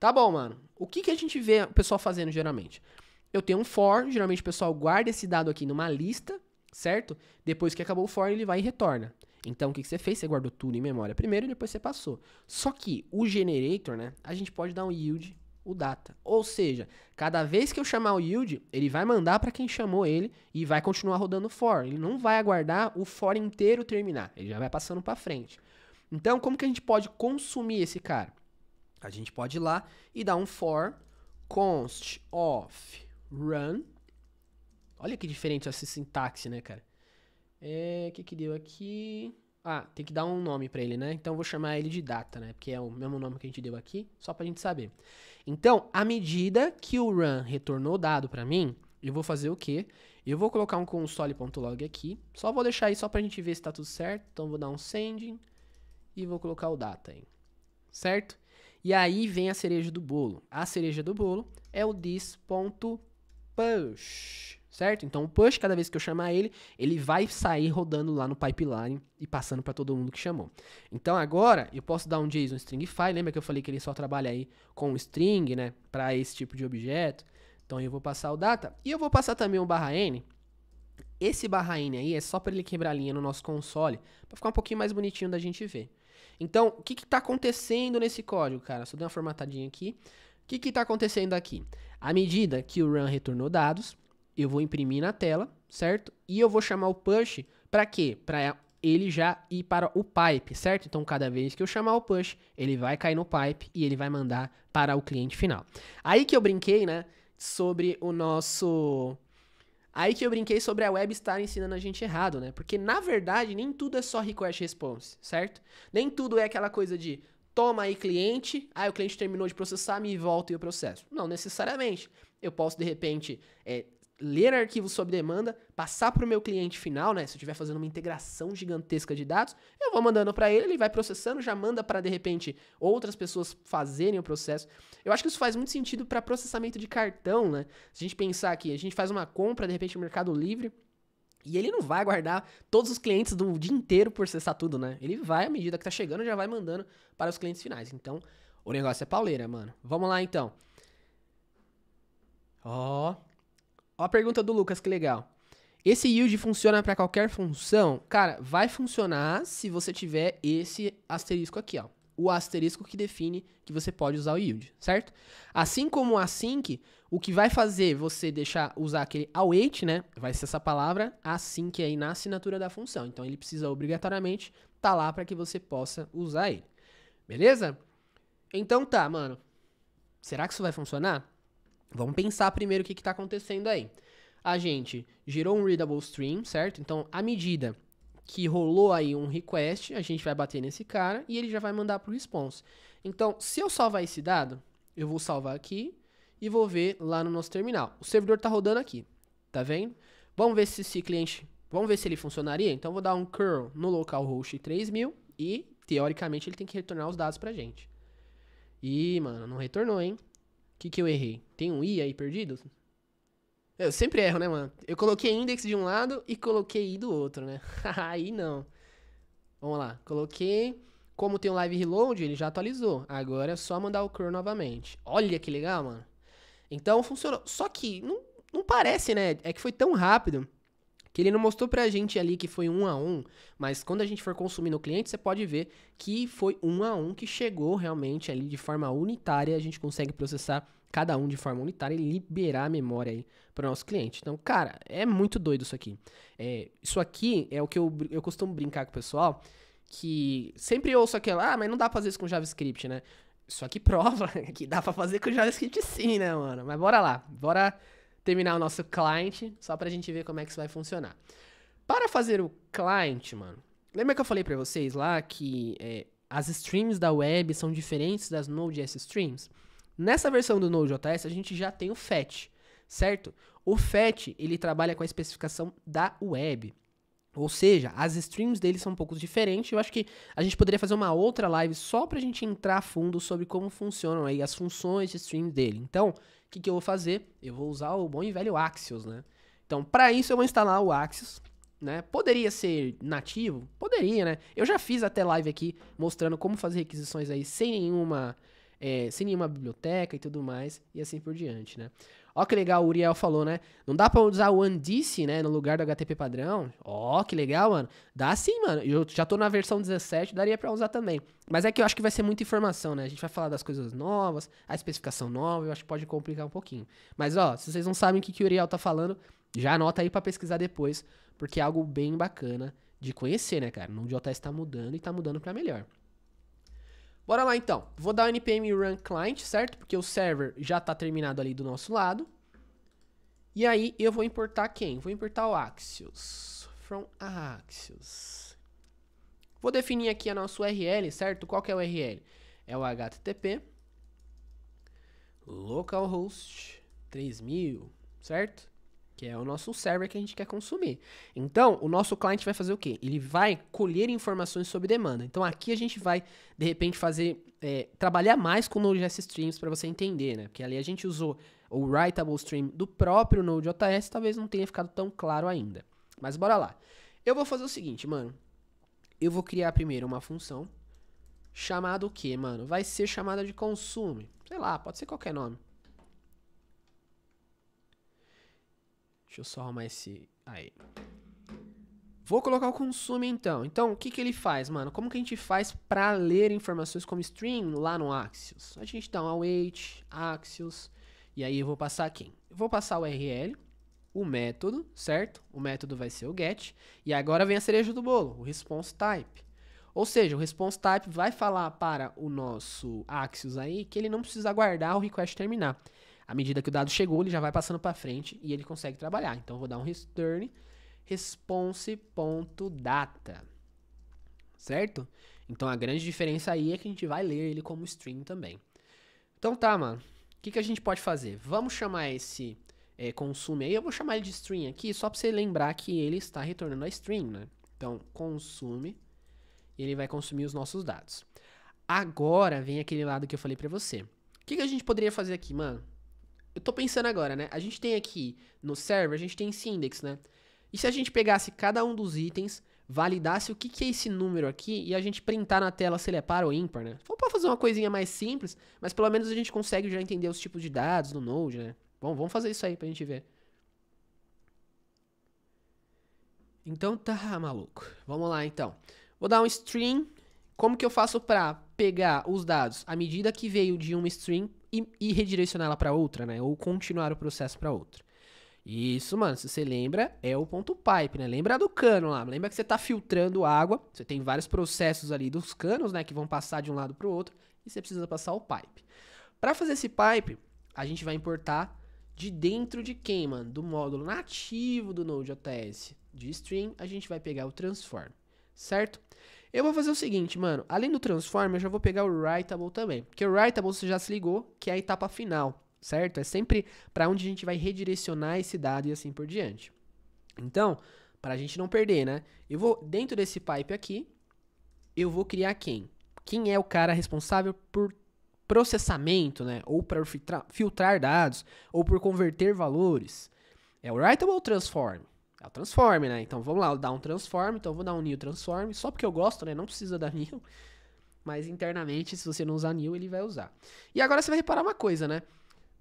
Tá bom, mano. O que, que a gente vê o pessoal fazendo geralmente? Eu tenho um for, geralmente o pessoal guarda esse dado aqui numa lista, certo? Depois que acabou o for, ele vai e retorna. Então, o que, que você fez? Você guardou tudo em memória primeiro e depois você passou. Só que o generator, né? A gente pode dar um yield, o data. Ou seja, cada vez que eu chamar o yield, ele vai mandar para quem chamou ele e vai continuar rodando o for. Ele não vai aguardar o for inteiro terminar. Ele já vai passando para frente. Então, como que a gente pode consumir esse cara? A gente pode ir lá e dar um for const of run. Olha que diferente essa sintaxe, né, cara? É, o que que deu aqui? Ah, tem que dar um nome para ele, né? Então eu vou chamar ele de data, né? Porque é o mesmo nome que a gente deu aqui, só pra gente saber. Então, à medida que o run retornou o dado para mim, eu vou fazer o quê? Eu vou colocar um console.log aqui. Só vou deixar aí só pra gente ver se tá tudo certo. Então vou dar um sending e vou colocar o data aí. Certo? E aí vem a cereja do bolo. A cereja do bolo é o this.push, certo? Então o push, cada vez que eu chamar ele, ele vai sair rodando lá no pipeline e passando para todo mundo que chamou. Então agora eu posso dar um JSON stringify, lembra que eu falei que ele só trabalha aí com string, né, para esse tipo de objeto. Então eu vou passar o data e eu vou passar também um barra n. Esse barra n aí é só para ele quebrar a linha no nosso console, para ficar um pouquinho mais bonitinho da gente ver. Então, o que está acontecendo nesse código, cara? Só dei uma formatadinha aqui. O que está acontecendo aqui? À medida que o run retornou dados, eu vou imprimir na tela, certo? E eu vou chamar o push para quê? Para ele já ir para o pipe, certo? Então, cada vez que eu chamar o push, ele vai cair no pipe e ele vai mandar para o cliente final. Aí que eu brinquei, né, sobre o nosso Aí que eu brinquei sobre a web estar ensinando a gente errado, né? Porque na verdade nem tudo é só request response, certo? Nem tudo é aquela coisa de toma aí cliente, aí o cliente terminou de processar, me volta e o processo. Não necessariamente. Eu posso de repente é, ler arquivos sob demanda, passar para o meu cliente final, né? Se eu estiver fazendo uma integração gigantesca de dados, eu vou mandando para ele, ele vai processando, já manda para de repente outras pessoas fazerem o processo. Eu acho que isso faz muito sentido para processamento de cartão, né? Se a gente pensar aqui, a gente faz uma compra de repente no Mercado Livre, e ele não vai aguardar todos os clientes do dia inteiro processar tudo, né? Ele vai, à medida que está chegando, já vai mandando para os clientes finais. Então, o negócio é pauleira, mano. Vamos lá, então. Ó, oh, Ó a pergunta do Lucas, que legal. Esse yield funciona para qualquer função? Cara, vai funcionar se você tiver esse asterisco aqui, ó. O asterisco que define que você pode usar o yield, certo? Assim como o async, o que vai fazer você deixar usar aquele await, né? Vai ser essa palavra async aí na assinatura da função. Então ele precisa obrigatoriamente estar tá lá para que você possa usar ele. Beleza? Então tá, mano. Será que isso vai funcionar? Vamos pensar primeiro o que está acontecendo aí. A gente gerou um readable stream, certo? Então, à medida que rolou aí um request, a gente vai bater nesse cara e ele já vai mandar para o response. Então, se eu salvar esse dado, eu vou salvar aqui e vou ver lá no nosso terminal. O servidor está rodando aqui, tá vendo? Vamos ver se esse cliente, vamos ver se ele funcionaria. Então, vou dar um curl no localhost 3000 e, teoricamente, ele tem que retornar os dados para a gente. Ih, mano, não retornou, hein? O que, que eu errei? Tem um i aí perdido? Eu sempre erro, né, mano? Eu coloquei index de um lado e coloquei i do outro, né? aí não. Vamos lá. Coloquei. Como tem o um live reload, ele já atualizou. Agora é só mandar o curl novamente. Olha que legal, mano. Então funcionou. Só que não, não parece, né? É que foi tão rápido que ele não mostrou pra gente ali que foi um a um, mas quando a gente for consumindo o cliente, você pode ver que foi um a um que chegou realmente ali de forma unitária, a gente consegue processar cada um de forma unitária e liberar a memória aí para o nosso cliente. Então, cara, é muito doido isso aqui. É, isso aqui é o que eu, eu costumo brincar com o pessoal, que sempre ouço aquela, ah, mas não dá para fazer isso com JavaScript, né? Isso aqui prova que dá para fazer com JavaScript sim, né, mano? Mas bora lá, bora terminar o nosso cliente só para a gente ver como é que isso vai funcionar. Para fazer o cliente, mano, lembra que eu falei para vocês lá que é, as streams da web são diferentes das Node.js streams? Nessa versão do Node.js, a gente já tem o FET, certo? O FET, ele trabalha com a especificação da web. Ou seja, as streams dele são um pouco diferentes. Eu acho que a gente poderia fazer uma outra live só para a gente entrar a fundo sobre como funcionam aí as funções de stream dele. Então, o que, que eu vou fazer? Eu vou usar o bom e velho Axios, né? Então, para isso eu vou instalar o Axios, né? Poderia ser nativo? Poderia, né? Eu já fiz até live aqui mostrando como fazer requisições aí sem nenhuma é, sem nenhuma biblioteca e tudo mais, e assim por diante, né? Ó que legal o Uriel falou, né? Não dá pra usar o Andice, né, no lugar do HTTP padrão? Ó, que legal, mano. Dá sim, mano. Eu já tô na versão 17, daria pra usar também. Mas é que eu acho que vai ser muita informação, né? A gente vai falar das coisas novas, a especificação nova, eu acho que pode complicar um pouquinho. Mas, ó, se vocês não sabem o que, que o Uriel tá falando, já anota aí pra pesquisar depois, porque é algo bem bacana de conhecer, né, cara? O JS tá mudando e tá mudando pra melhor. Bora lá então. Vou dar o npm run client, certo? Porque o server já está terminado ali do nosso lado. E aí eu vou importar quem? Vou importar o Axios. From Axios. Vou definir aqui a nossa URL, certo? Qual que é a URL? É o http localhost 3000, certo? que é o nosso server que a gente quer consumir. Então, o nosso cliente vai fazer o quê? Ele vai colher informações sobre demanda. Então, aqui a gente vai, de repente, fazer é, trabalhar mais com Node.js Streams para você entender, né? Porque ali a gente usou o writable stream do próprio Node.js, talvez não tenha ficado tão claro ainda. Mas bora lá. Eu vou fazer o seguinte, mano. Eu vou criar primeiro uma função chamada o quê, mano? Vai ser chamada de consume. Sei lá, pode ser qualquer nome. Deixa eu só arrumar esse. Aí. Vou colocar o consumo então. Então, o que, que ele faz, mano? Como que a gente faz para ler informações como stream lá no Axios? A gente dá um await, Axios, e aí eu vou passar quem? vou passar o URL, o método, certo? O método vai ser o get, e agora vem a cereja do bolo, o response type. Ou seja, o response type vai falar para o nosso Axios aí que ele não precisa aguardar o request terminar. À medida que o dado chegou, ele já vai passando para frente e ele consegue trabalhar. Então, eu vou dar um return response.data. Certo? Então, a grande diferença aí é que a gente vai ler ele como string também. Então, tá, mano. O que, que a gente pode fazer? Vamos chamar esse é, consume aí. Eu vou chamar ele de string aqui, só para você lembrar que ele está retornando a string, né? Então, consume. E ele vai consumir os nossos dados. Agora vem aquele lado que eu falei para você. O que, que a gente poderia fazer aqui, mano? eu tô pensando agora, né? A gente tem aqui no server, a gente tem esse index, né? E se a gente pegasse cada um dos itens, validasse o que, que é esse número aqui e a gente printar na tela se ele é par ou ímpar, né? Vamos para fazer uma coisinha mais simples, mas pelo menos a gente consegue já entender os tipos de dados no Node, né? Bom, vamos fazer isso aí pra gente ver. Então tá, maluco. Vamos lá, então. Vou dar um string. Como que eu faço pra pegar os dados? À medida que veio de uma string e, e redirecionar ela para outra, né? Ou continuar o processo para outra. Isso, mano, se você lembra, é o ponto pipe, né? Lembra do cano lá, lembra que você tá filtrando água, você tem vários processos ali dos canos, né, que vão passar de um lado para o outro, e você precisa passar o pipe. Para fazer esse pipe, a gente vai importar de dentro de quem, mano? Do módulo nativo do Node.js de string, a gente vai pegar o transform, certo? Eu vou fazer o seguinte, mano. Além do Transform, eu já vou pegar o Writable também. Porque o Writable, você já se ligou, que é a etapa final, certo? É sempre para onde a gente vai redirecionar esse dado e assim por diante. Então, para a gente não perder, né? Eu vou, dentro desse pipe aqui, eu vou criar quem? Quem é o cara responsável por processamento, né? Ou para filtrar dados, ou por converter valores. É o Writable ou Transform? É o transform, né? Então vamos lá, dar um transform, então eu vou dar um new transform, só porque eu gosto, né? Não precisa dar new, mas internamente, se você não usar new, ele vai usar. E agora você vai reparar uma coisa, né?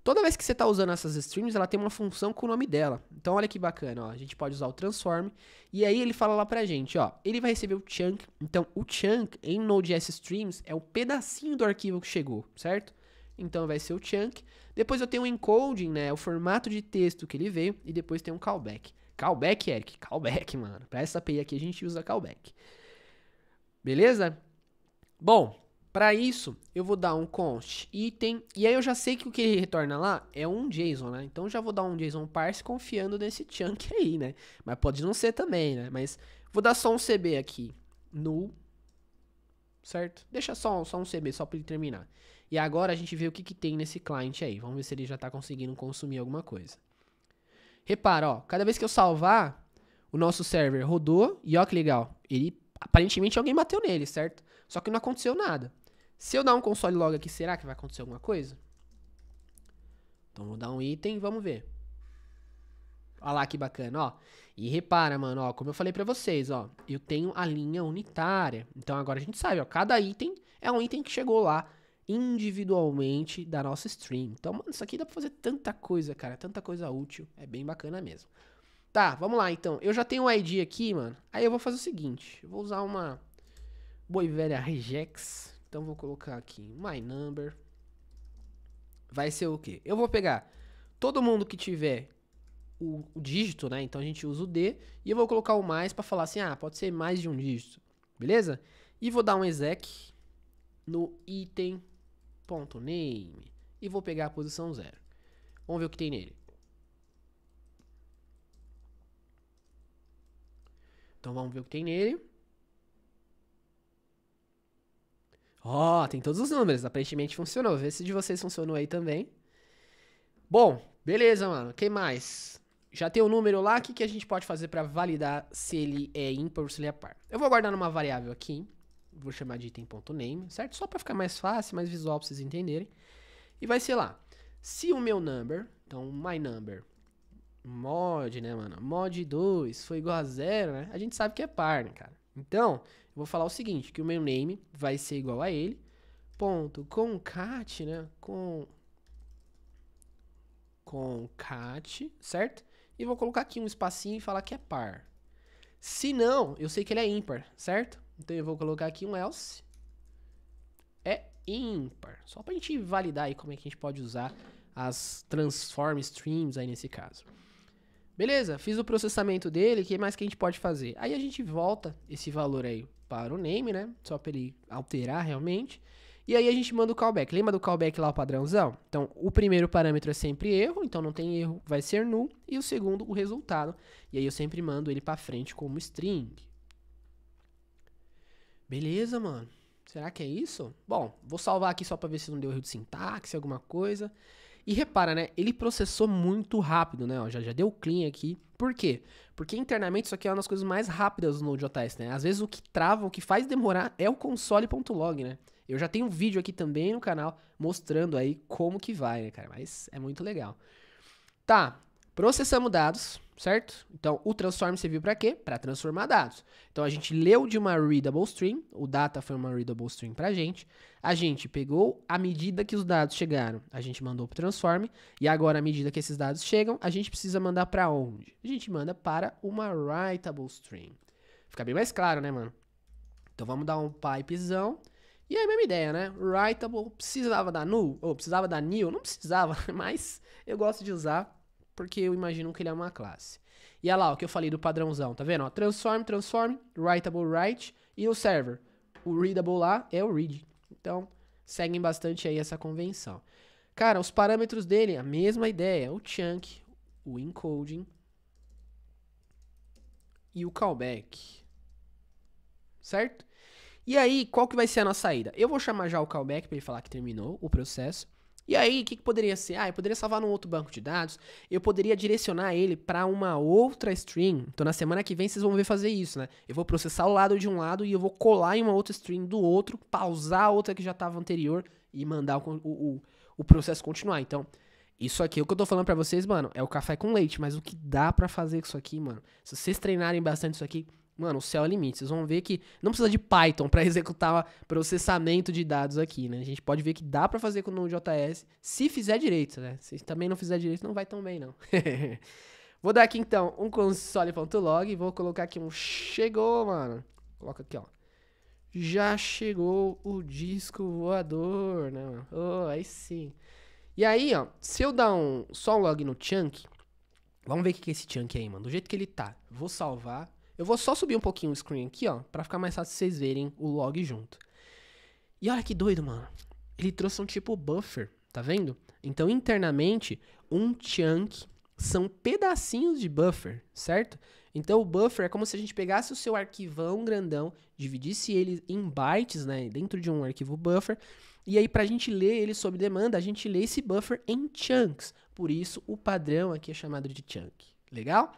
Toda vez que você está usando essas streams, ela tem uma função com o nome dela. Então olha que bacana, ó. A gente pode usar o transform. E aí ele fala lá pra gente, ó. Ele vai receber o chunk. Então o chunk em Node.js streams é o pedacinho do arquivo que chegou, certo? Então vai ser o chunk. Depois eu tenho o encoding, né? É o formato de texto que ele veio. E depois tem um callback. Callback, Eric. Callback, mano. Para essa API aqui a gente usa callback. Beleza? Bom, para isso eu vou dar um const item e aí eu já sei que o que ele retorna lá é um JSON, né? Então já vou dar um JSON parse confiando nesse chunk aí, né? Mas pode não ser também, né? Mas vou dar só um CB aqui, null, certo? Deixa só, só um CB só para ele terminar. E agora a gente vê o que, que tem nesse client aí. Vamos ver se ele já está conseguindo consumir alguma coisa. Repara, ó, cada vez que eu salvar, o nosso server rodou e ó que legal, ele aparentemente alguém bateu nele, certo? Só que não aconteceu nada. Se eu dar um console log aqui, será que vai acontecer alguma coisa? Então vou dar um item e vamos ver. Olha lá que bacana, ó. E repara, mano, ó, como eu falei pra vocês, ó, eu tenho a linha unitária. Então agora a gente sabe, ó, cada item é um item que chegou lá individualmente da nossa stream. Então, mano, isso aqui dá pra fazer tanta coisa, cara. Tanta coisa útil. É bem bacana mesmo. Tá, vamos lá então. Eu já tenho o ID aqui, mano. Aí eu vou fazer o seguinte. Eu vou usar uma boi velha regex. Então vou colocar aqui my number. Vai ser o quê? Eu vou pegar todo mundo que tiver o, o dígito, né? Então a gente usa o D. E eu vou colocar o mais para falar assim, ah, pode ser mais de um dígito. Beleza? E vou dar um exec no item .name e vou pegar a posição 0. Vamos ver o que tem nele. Então vamos ver o que tem nele. Ó, oh, tem todos os números, aparentemente funcionou. Vê se de vocês funcionou aí também. Bom, beleza, mano. que mais? Já tem o um número lá, o que, que a gente pode fazer para validar se ele é ímpar ou se ele é par? Eu vou guardar numa variável aqui, vou chamar de item.name, certo? Só para ficar mais fácil, mais visual para vocês entenderem. E vai ser lá, se o meu number, então my number, mod, né, mano? Mod 2 foi igual a zero, né? A gente sabe que é par, né, cara? Então, eu vou falar o seguinte, que o meu name vai ser igual a ele, ponto concat, né, com concat, certo? E vou colocar aqui um espacinho e falar que é par. Se não, eu sei que ele é ímpar, certo? Então eu vou colocar aqui um else. É ímpar. Só para a gente validar aí como é que a gente pode usar as transform streams aí nesse caso. Beleza, fiz o processamento dele, o que mais que a gente pode fazer? Aí a gente volta esse valor aí para o name, né? Só para ele alterar realmente. E aí a gente manda o callback. Lembra do callback lá, o padrãozão? Então, o primeiro parâmetro é sempre erro, então não tem erro, vai ser null. E o segundo, o resultado. E aí eu sempre mando ele para frente como string. Beleza, mano. Será que é isso? Bom, vou salvar aqui só para ver se não deu erro de sintaxe, alguma coisa. E repara, né? Ele processou muito rápido, né? Ó, já, já deu clean aqui. Por quê? Porque internamente isso aqui é uma das coisas mais rápidas no Node.js, né? Às vezes o que trava, o que faz demorar é o console.log, né? Eu já tenho um vídeo aqui também no canal mostrando aí como que vai, né, cara? Mas é muito legal. Tá, Processamos dados, certo? Então, o transform serviu para quê? Para transformar dados. Então, a gente leu de uma readable stream, o data foi uma readable stream para a gente. A gente pegou a medida que os dados chegaram, a gente mandou para o transform, e agora, à medida que esses dados chegam, a gente precisa mandar para onde? A gente manda para uma writable stream. Fica bem mais claro, né, mano? Então, vamos dar um pipezão. E é aí, mesma ideia, né? Writable precisava da null, ou precisava da new, não precisava, mas eu gosto de usar porque eu imagino que ele é uma classe. E olha lá, o que eu falei do padrãozão, tá vendo? Ó, transform, transform, writable, write, e o server. O readable lá é o read. Então, seguem bastante aí essa convenção. Cara, os parâmetros dele, a mesma ideia, o chunk, o encoding e o callback. Certo? E aí, qual que vai ser a nossa saída? Eu vou chamar já o callback para ele falar que terminou o processo. E aí, o que, que, poderia ser? Ah, eu poderia salvar num outro banco de dados, eu poderia direcionar ele para uma outra stream. Então, na semana que vem, vocês vão ver fazer isso, né? Eu vou processar o lado de um lado e eu vou colar em uma outra stream do outro, pausar a outra que já estava anterior e mandar o, o, o, processo continuar. Então, isso aqui, é o que eu tô falando para vocês, mano, é o café com leite, mas o que dá para fazer com isso aqui, mano? Se vocês treinarem bastante isso aqui, Mano, o céu é limite. Vocês vão ver que não precisa de Python para executar processamento de dados aqui, né? A gente pode ver que dá para fazer com o JS, se fizer direito, né? Se também não fizer direito, não vai tão bem, não. vou dar aqui, então, um console.log. Vou colocar aqui um chegou, mano. Coloca aqui, ó. Já chegou o disco voador, né, mano? Oh, aí sim. E aí, ó, se eu dar um, só um log no chunk, vamos ver o que é esse chunk aí, mano. Do jeito que ele tá. Vou salvar. Eu vou só subir um pouquinho o screen aqui, ó, para ficar mais fácil vocês verem o log junto. E olha que doido, mano. Ele trouxe um tipo buffer, tá vendo? Então, internamente, um chunk são pedacinhos de buffer, certo? Então, o buffer é como se a gente pegasse o seu arquivão grandão, dividisse ele em bytes, né, dentro de um arquivo buffer, e aí para a gente ler ele sob demanda, a gente lê esse buffer em chunks. Por isso, o padrão aqui é chamado de chunk. Legal?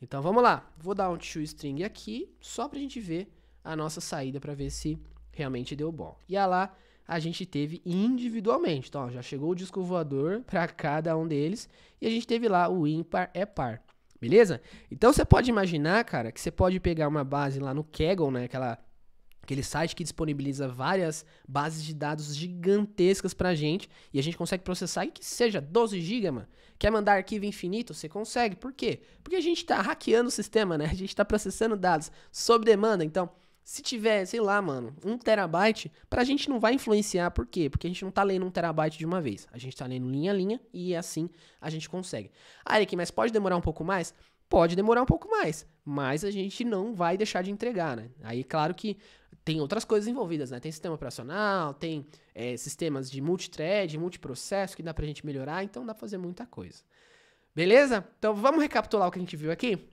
Então vamos lá. Vou dar um string aqui, só para a gente ver a nossa saída para ver se realmente deu bom. E a lá a gente teve individualmente. Então, ó, já chegou o disco voador para cada um deles e a gente teve lá o ímpar é par. Beleza? Então você pode imaginar, cara, que você pode pegar uma base lá no Kaggle, né, aquela aquele site que disponibiliza várias bases de dados gigantescas pra gente e a gente consegue processar e que seja 12 GB, mano. Quer mandar arquivo infinito? Você consegue. Por quê? Porque a gente tá hackeando o sistema, né? A gente tá processando dados sob demanda, então se tiver, sei lá, mano, um terabyte, pra gente não vai influenciar, por quê? Porque a gente não tá lendo um terabyte de uma vez. A gente tá lendo linha a linha e assim a gente consegue. Ah, Eric, mas pode demorar um pouco mais? Pode demorar um pouco mais, mas a gente não vai deixar de entregar, né? Aí, claro que tem outras coisas envolvidas, né? Tem sistema operacional, tem é, sistemas de multithread, multiprocesso que dá pra gente melhorar, então dá pra fazer muita coisa. Beleza? Então vamos recapitular o que a gente viu aqui.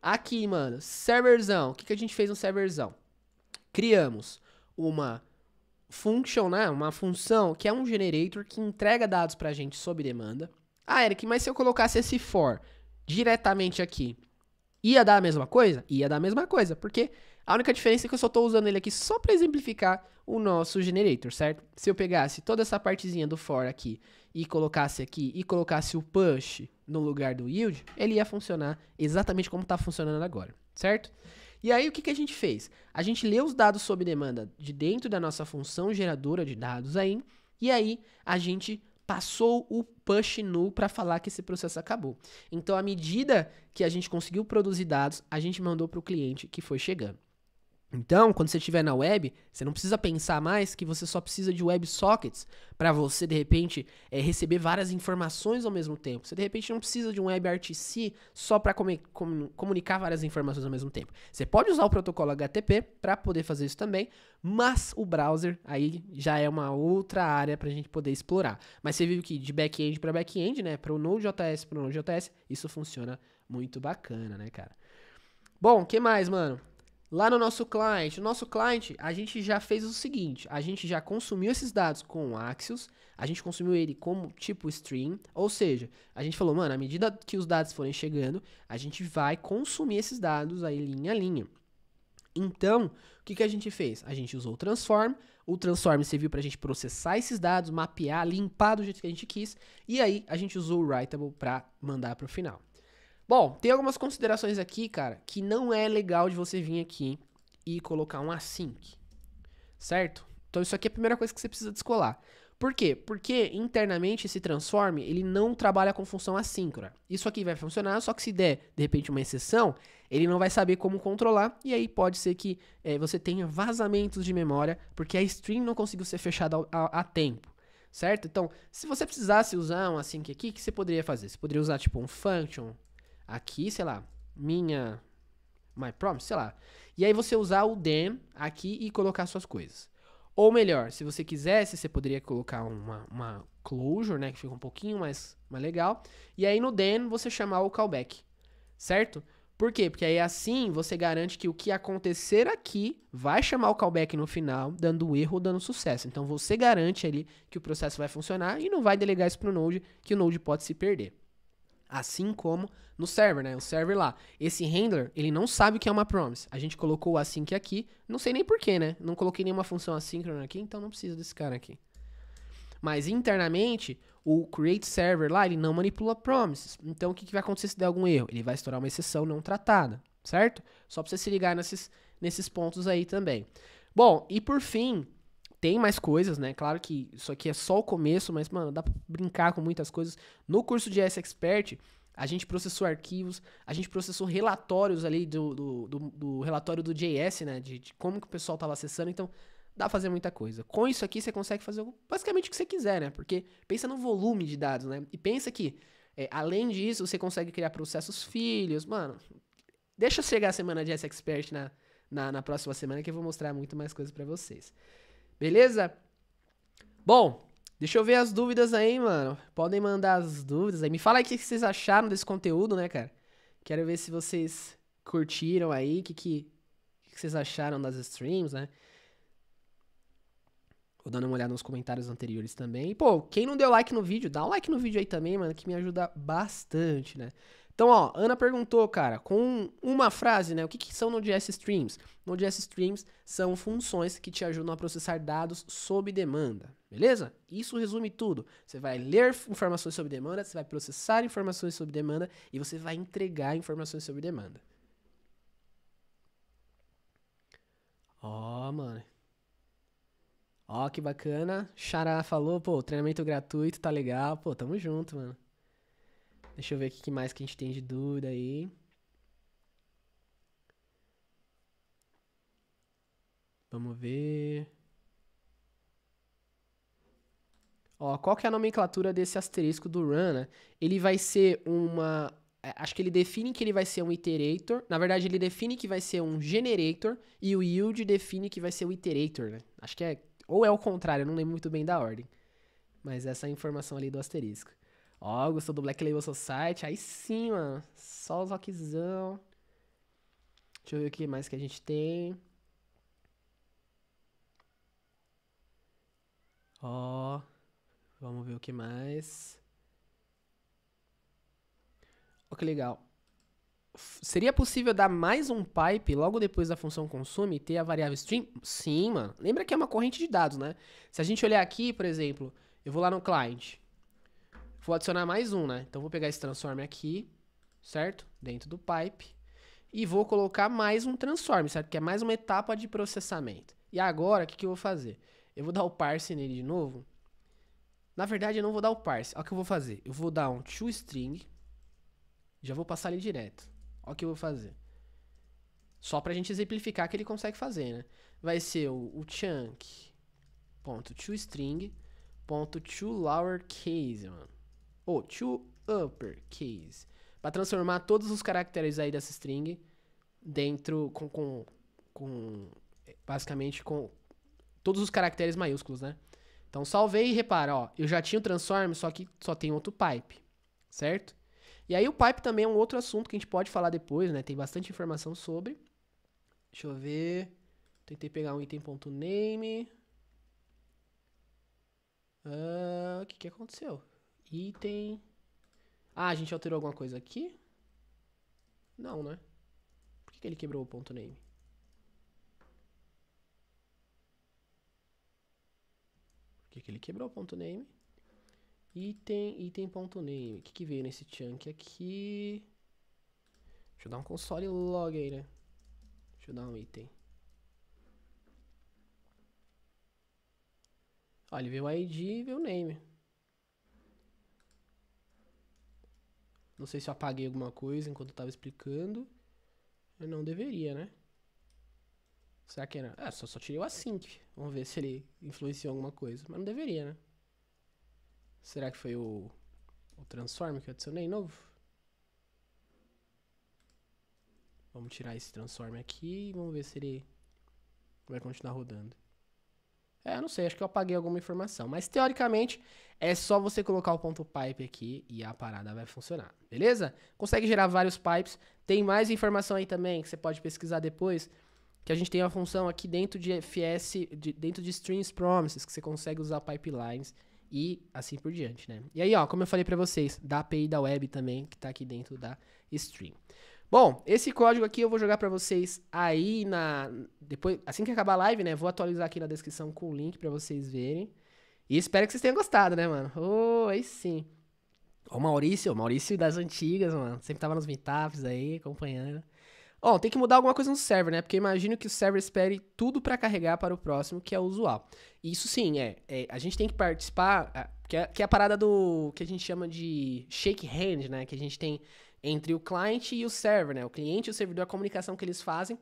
Aqui, mano, serverzão. O que, que a gente fez no serverzão? Criamos uma function, né? Uma função que é um generator que entrega dados pra gente sob demanda. Ah, Eric, mas se eu colocasse esse for diretamente aqui, ia dar a mesma coisa? Ia dar a mesma coisa, porque a única diferença é que eu só estou usando ele aqui só para exemplificar o nosso generator, certo? Se eu pegasse toda essa partezinha do for aqui e colocasse aqui e colocasse o push no lugar do yield, ele ia funcionar exatamente como está funcionando agora, certo? E aí o que, que a gente fez? A gente leu os dados sob demanda de dentro da nossa função geradora de dados aí, e aí a gente passou o push null para falar que esse processo acabou. Então, à medida que a gente conseguiu produzir dados, a gente mandou para o cliente que foi chegando. Então, quando você estiver na web, você não precisa pensar mais que você só precisa de WebSockets para você, de repente, é, receber várias informações ao mesmo tempo. Você, de repente, não precisa de um WebRTC só para com comunicar várias informações ao mesmo tempo. Você pode usar o protocolo HTTP para poder fazer isso também, mas o browser aí já é uma outra área para a gente poder explorar. Mas você viu que de back-end para back-end, né, para o Node.js para o Node.js, isso funciona muito bacana, né, cara? Bom, o que mais, mano? Lá no nosso cliente, no nosso cliente, a gente já fez o seguinte, a gente já consumiu esses dados com o Axios, a gente consumiu ele como tipo stream, ou seja, a gente falou, mano, à medida que os dados forem chegando, a gente vai consumir esses dados aí linha a linha. Então, o que, que a gente fez? A gente usou o Transform, o Transform serviu para a gente processar esses dados, mapear, limpar do jeito que a gente quis, e aí a gente usou o Writable para mandar para o final. Bom, tem algumas considerações aqui, cara, que não é legal de você vir aqui e colocar um async, certo? Então isso aqui é a primeira coisa que você precisa descolar. Por quê? Porque internamente esse transform, ele não trabalha com função assíncrona. Isso aqui vai funcionar, só que se der, de repente, uma exceção, ele não vai saber como controlar, e aí pode ser que é, você tenha vazamentos de memória, porque a string não conseguiu ser fechada a, a, a tempo certo? Então, se você precisasse usar um async aqui, o que você poderia fazer? Você poderia usar tipo um function, aqui, sei lá, minha my promise, sei lá. E aí você usar o then aqui e colocar suas coisas. Ou melhor, se você quisesse, você poderia colocar uma, uma closure, né, que fica um pouquinho mais, mais legal. E aí no then você chamar o callback, certo? Por quê? Porque aí assim você garante que o que acontecer aqui vai chamar o callback no final, dando erro ou dando sucesso. Então você garante ali que o processo vai funcionar e não vai delegar isso para o Node, que o Node pode se perder assim como no server, né? O server lá. Esse handler, ele não sabe o que é uma promise. A gente colocou o async assim é aqui, não sei nem porquê, né? Não coloquei nenhuma função assíncrona aqui, então não precisa desse cara aqui. Mas internamente, o create server lá, ele não manipula promises. Então, o que, que vai acontecer se der algum erro? Ele vai estourar uma exceção não tratada, certo? Só para você se ligar nesses, nesses pontos aí também. Bom, e por fim, tem mais coisas, né? Claro que isso aqui é só o começo, mas, mano, dá pra brincar com muitas coisas. No curso de S-Expert, a gente processou arquivos, a gente processou relatórios ali do, do, do, do relatório do JS, né? De, de, como que o pessoal tava acessando. Então, dá pra fazer muita coisa. Com isso aqui, você consegue fazer basicamente o que você quiser, né? Porque pensa no volume de dados, né? E pensa que, é, além disso, você consegue criar processos filhos. Mano, deixa eu chegar a semana de S-Expert na, na, na próxima semana que eu vou mostrar muito mais coisas para vocês. Beleza? Bom, deixa eu ver as dúvidas aí, mano. Podem mandar as dúvidas aí. Me fala aí o que vocês acharam desse conteúdo, né, cara? Quero ver se vocês curtiram aí, o que, que, que vocês acharam das streams, né? Vou dando uma olhada nos comentários anteriores também. E, pô, quem não deu like no vídeo, dá um like no vídeo aí também, mano, que me ajuda bastante, né? Então, ó, Ana perguntou, cara, com uma frase, né? O que, que são Node.js Streams? Node.js Streams são funções que te ajudam a processar dados sob demanda, beleza? Isso resume tudo. Você vai ler informações sob demanda, você vai processar informações sob demanda e você vai entregar informações sob demanda. Ó, oh, mano. Ó, oh, que bacana. Xará falou, pô, treinamento gratuito, tá legal. Pô, tamo junto, mano. Deixa eu ver o que mais que a gente tem de dúvida aí. Vamos ver. Ó, qual que é a nomenclatura desse asterisco do run, né? Ele vai ser uma... É, acho que ele define que ele vai ser um iterator. Na verdade, ele define que vai ser um generator. E o yield define que vai ser o iterator, né? Acho que é... Ou é o contrário, não lembro muito bem da ordem. Mas essa é a informação ali do asterisco. Ó, gostou do Black Label Society? Aí sim, mano. Só os rockzão. Deixa eu ver o que mais que a gente tem. Ó. Vamos ver o que mais. Ó, que legal. Seria possível dar mais um pipe logo depois da função consume e ter a variável stream? Sim, mano. Lembra que é uma corrente de dados, né? Se a gente olhar aqui, por exemplo, eu vou lá no client. Vou adicionar mais um, né? Então vou pegar esse transform aqui, certo? Dentro do pipe. E vou colocar mais um transform, certo? Que é mais uma etapa de processamento. E agora, o que, que eu vou fazer? Eu vou dar o parse nele de novo. Na verdade, eu não vou dar o parse. Olha o que eu vou fazer. Eu vou dar um toString. Já vou passar ele direto. Olha o que eu vou fazer. Só pra gente exemplificar que ele consegue fazer, né? Vai ser o, o chunk ponto ponto mano ou to uppercase, para transformar todos os caracteres aí dessa string dentro com, com, com basicamente com todos os caracteres maiúsculos, né? Então salvei e repara, ó, eu já tinha o transform, só que só tem outro pipe, certo? E aí o pipe também é um outro assunto que a gente pode falar depois, né? Tem bastante informação sobre. Deixa eu ver. Tentei pegar um item.name. Ah, o que, que aconteceu? Item. Ah, a gente alterou alguma coisa aqui? Não, né? Por que, que ele quebrou o ponto name? Por que, que ele quebrou o ponto name? Item, item ponto name. O que, que veio nesse chunk aqui? Deixa eu dar um console log aí, né? Deixa eu dar um item. Olha, ele veio o ID e veio o name. Não sei se eu apaguei alguma coisa enquanto eu tava explicando. Eu não deveria, né? Será que era? Ah, só, só tirei o async. Vamos ver se ele influenciou alguma coisa. Mas não deveria, né? Será que foi o, o transform que eu adicionei novo? Vamos tirar esse transform aqui e vamos ver se ele vai continuar rodando. É, não sei, acho que eu apaguei alguma informação. Mas teoricamente é só você colocar o ponto pipe aqui e a parada vai funcionar, beleza? Consegue gerar vários pipes. Tem mais informação aí também que você pode pesquisar depois. Que a gente tem uma função aqui dentro de FS, de, dentro de strings promises, que você consegue usar pipelines e assim por diante, né? E aí, ó, como eu falei para vocês, da API da web também, que tá aqui dentro da stream. Bom, esse código aqui eu vou jogar para vocês aí na depois, assim que acabar a live, né? Vou atualizar aqui na descrição com o link para vocês verem. E espero que vocês tenham gostado, né, mano? Oh, aí sim. O Maurício, o Maurício das antigas, mano. Sempre tava nos meetups aí, acompanhando. Ó, tem que mudar alguma coisa no server, né? Porque imagino que o server espere tudo para carregar para o próximo, que é o usual. Isso sim, é. é a gente tem que participar, que é, que é a parada do que a gente chama de shake hand, né? Que a gente tem entre o cliente e o server, né? O cliente e o servidor, a comunicação que eles fazem.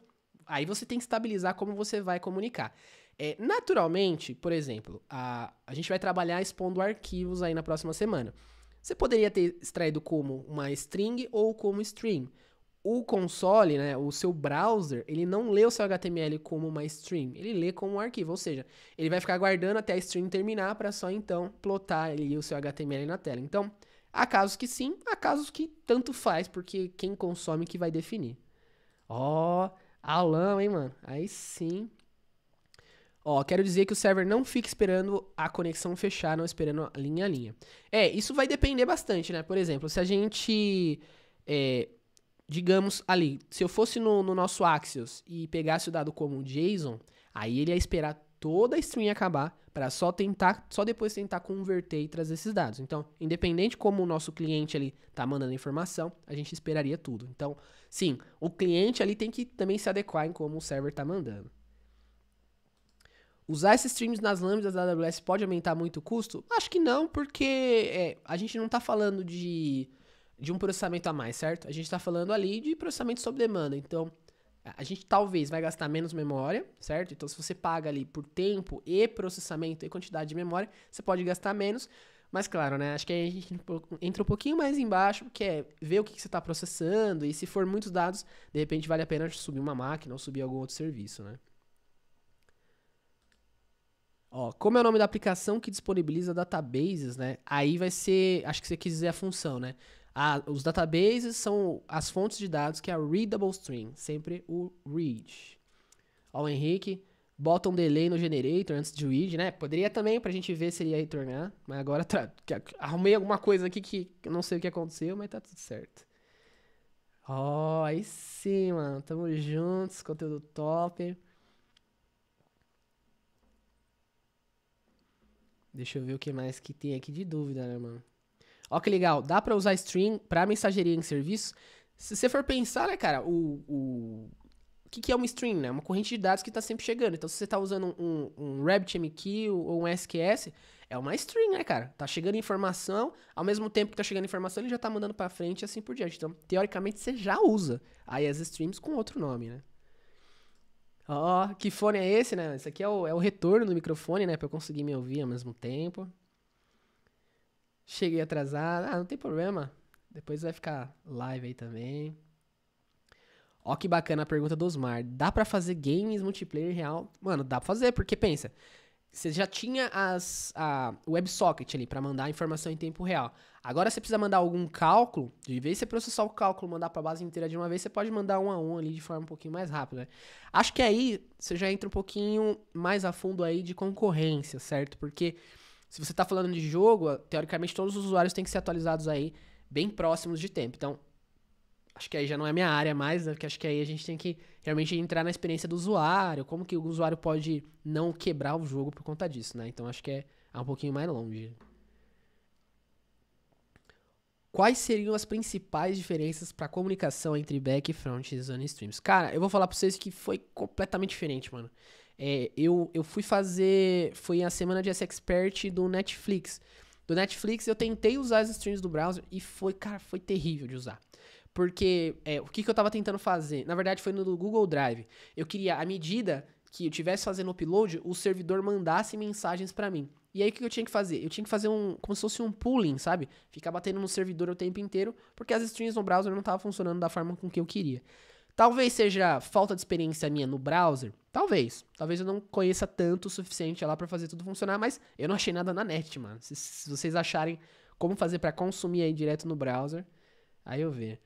Aí você tem que estabilizar como você vai comunicar. É, naturalmente, por exemplo, a, a gente vai trabalhar expondo arquivos aí na próxima semana. Você poderia ter extraído como uma string ou como string. O console, né, o seu browser, ele não lê o seu HTML como uma string, ele lê como um arquivo, ou seja, ele vai ficar guardando até a string terminar para só então plotar ali o seu HTML na tela. Então, Há casos que sim, há casos que tanto faz, porque quem consome que vai definir. Ó, oh, aulão, hein, mano? Aí sim. Ó, oh, quero dizer que o server não fica esperando a conexão fechar, não esperando a linha a linha. É, isso vai depender bastante, né? Por exemplo, se a gente. É, digamos ali, se eu fosse no, no nosso Axios e pegasse o dado como JSON, aí ele ia esperar toda a string acabar para só tentar, só depois tentar converter e trazer esses dados. Então, independente como o nosso cliente ali tá mandando a informação, a gente esperaria tudo. Então, sim, o cliente ali tem que também se adequar em como o server tá mandando. Usar esses streams nas lambdas da AWS pode aumentar muito o custo? Acho que não, porque é, a gente não está falando de, de um processamento a mais, certo? A gente está falando ali de processamento sob demanda. Então, a gente talvez vai gastar menos memória, certo? Então, se você paga ali por tempo e processamento e quantidade de memória, você pode gastar menos. Mas claro, né? Acho que aí a gente entra um pouquinho mais embaixo, que é ver o que, que você está processando e se for muitos dados, de repente vale a pena subir uma máquina ou subir algum outro serviço, né? Ó, como é o nome da aplicação que disponibiliza databases, né? Aí vai ser, acho que você quis dizer a função, né? A, os databases são as fontes de dados que é a readable string, sempre o read. Ó, o Henrique bota um delay no generator antes de read, né? Poderia também pra gente ver se ele ia retornar, mas agora tra... Tá, arrumei alguma coisa aqui que eu não sei o que aconteceu, mas tá tudo certo. Ó, oh, aí sim, mano. Tamo juntos, conteúdo top. Deixa eu ver o que mais que tem aqui de dúvida, né, mano? Ó que legal, dá para usar stream para mensageria em serviço? Se você for pensar, né, cara, o, o, o que, que é uma stream, né? Uma corrente de dados que está sempre chegando. Então, se você está usando um, um, um RabbitMQ ou um SQS, é uma stream, né, cara? Tá chegando informação, ao mesmo tempo que tá chegando informação, ele já tá mandando para frente e assim por diante. Então, teoricamente, você já usa aí as streams com outro nome, né? Ó, oh, que fone é esse, né? Esse aqui é o, é o retorno do microfone, né? Pra eu conseguir me ouvir ao mesmo tempo. Cheguei atrasado. Ah, não tem problema. Depois vai ficar live aí também. Ó que bacana a pergunta do Osmar. Dá para fazer games multiplayer real? Mano, dá pra fazer, porque pensa. Você já tinha as, a WebSocket ali para mandar a informação em tempo real. Agora você precisa mandar algum cálculo. De vez você processar o cálculo, mandar para a base inteira de uma vez, você pode mandar um a um ali de forma um pouquinho mais rápida. Né? Acho que aí você já entra um pouquinho mais a fundo aí de concorrência, certo? Porque se você está falando de jogo, teoricamente todos os usuários têm que ser atualizados aí bem próximos de tempo. Então, acho que aí já não é minha área mais, né? porque acho que aí a gente tem que realmente entrar na experiência do usuário, como que o usuário pode não quebrar o jogo por conta disso, né? Então acho que é, é um pouquinho mais longe. Quais seriam as principais diferenças para comunicação entre back, front e zone streams? Cara, eu vou falar para vocês que foi completamente diferente, mano. É, eu, eu fui fazer. Foi a semana de S-Expert do Netflix. Do Netflix, eu tentei usar as streams do browser e foi, cara, foi terrível de usar. Porque é, o que, que eu tava tentando fazer? Na verdade, foi no Google Drive. Eu queria, à medida que eu tivesse fazendo upload, o servidor mandasse mensagens para mim. E aí o que eu tinha que fazer? Eu tinha que fazer um. como se fosse um pooling, sabe? Ficar batendo no servidor o tempo inteiro, porque as streams no browser não estavam funcionando da forma com que eu queria. Talvez seja falta de experiência minha no browser, talvez. Talvez eu não conheça tanto o suficiente lá para fazer tudo funcionar, mas eu não achei nada na net, mano. Se, se vocês acharem como fazer para consumir aí direto no browser, aí eu ver.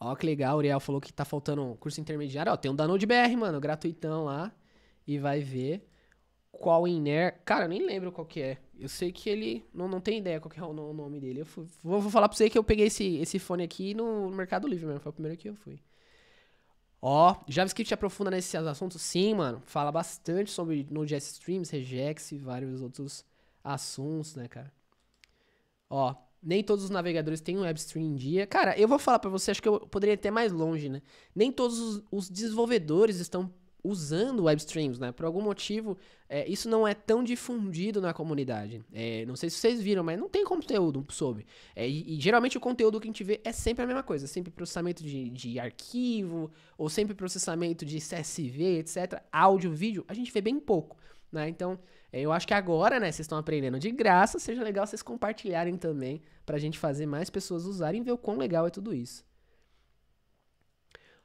Ó, que legal, o Uriel falou que tá faltando um curso intermediário. Ó, tem um download BR, mano, gratuitão lá. E vai ver qual Iner. Cara, eu nem lembro qual que é. Eu sei que ele. Não, não tem ideia qual que é o, nome dele. Eu fui, vou, vou, falar pra você que eu peguei esse, esse fone aqui no Mercado Livre mesmo. Foi o primeiro que eu fui. Ó, JavaScript aprofunda nesses assuntos? Sim, mano. Fala bastante sobre Node.js Streams, Regex e vários outros assuntos, né, cara? Ó, nem todos os navegadores têm um WebStream em dia. Cara, eu vou falar para você, acho que eu poderia até mais longe, né? Nem todos os desenvolvedores estão usando web streams, né? Por algum motivo, é, isso não é tão difundido na comunidade. É, não sei se vocês viram, mas não tem conteúdo sobre. É, e, e, geralmente o conteúdo que a gente vê é sempre a mesma coisa, sempre processamento de, de arquivo, ou sempre processamento de CSV, etc. Áudio, vídeo, a gente vê bem pouco. Né? Então, é, eu acho que agora, né, vocês estão aprendendo de graça, seja legal vocês compartilharem também, para a gente fazer mais pessoas usarem e ver o quão legal é tudo isso.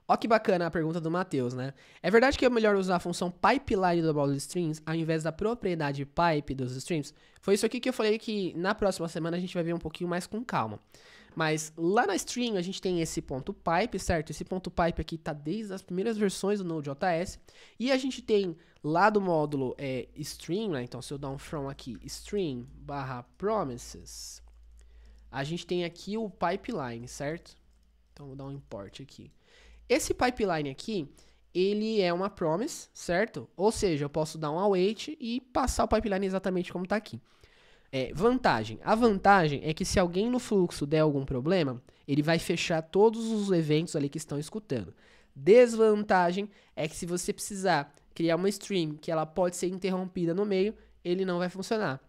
Ó que bacana a pergunta do Matheus, né? É verdade que é melhor usar a função pipeline do About Streams ao invés da propriedade pipe dos streams? Foi isso aqui que eu falei que na próxima semana a gente vai ver um pouquinho mais com calma. Mas lá na string a gente tem esse ponto pipe, certo? Esse ponto pipe aqui está desde as primeiras versões do Node.js. E a gente tem lá do módulo é, string, né? Então se eu dar um from aqui, string barra promises, a gente tem aqui o pipeline, certo? Então vou dar um import aqui. Esse pipeline aqui, ele é uma promise, certo? Ou seja, eu posso dar um await e passar o pipeline exatamente como está aqui. É, vantagem. A vantagem é que se alguém no fluxo der algum problema, ele vai fechar todos os eventos ali que estão escutando. Desvantagem é que se você precisar criar uma stream que ela pode ser interrompida no meio, ele não vai funcionar.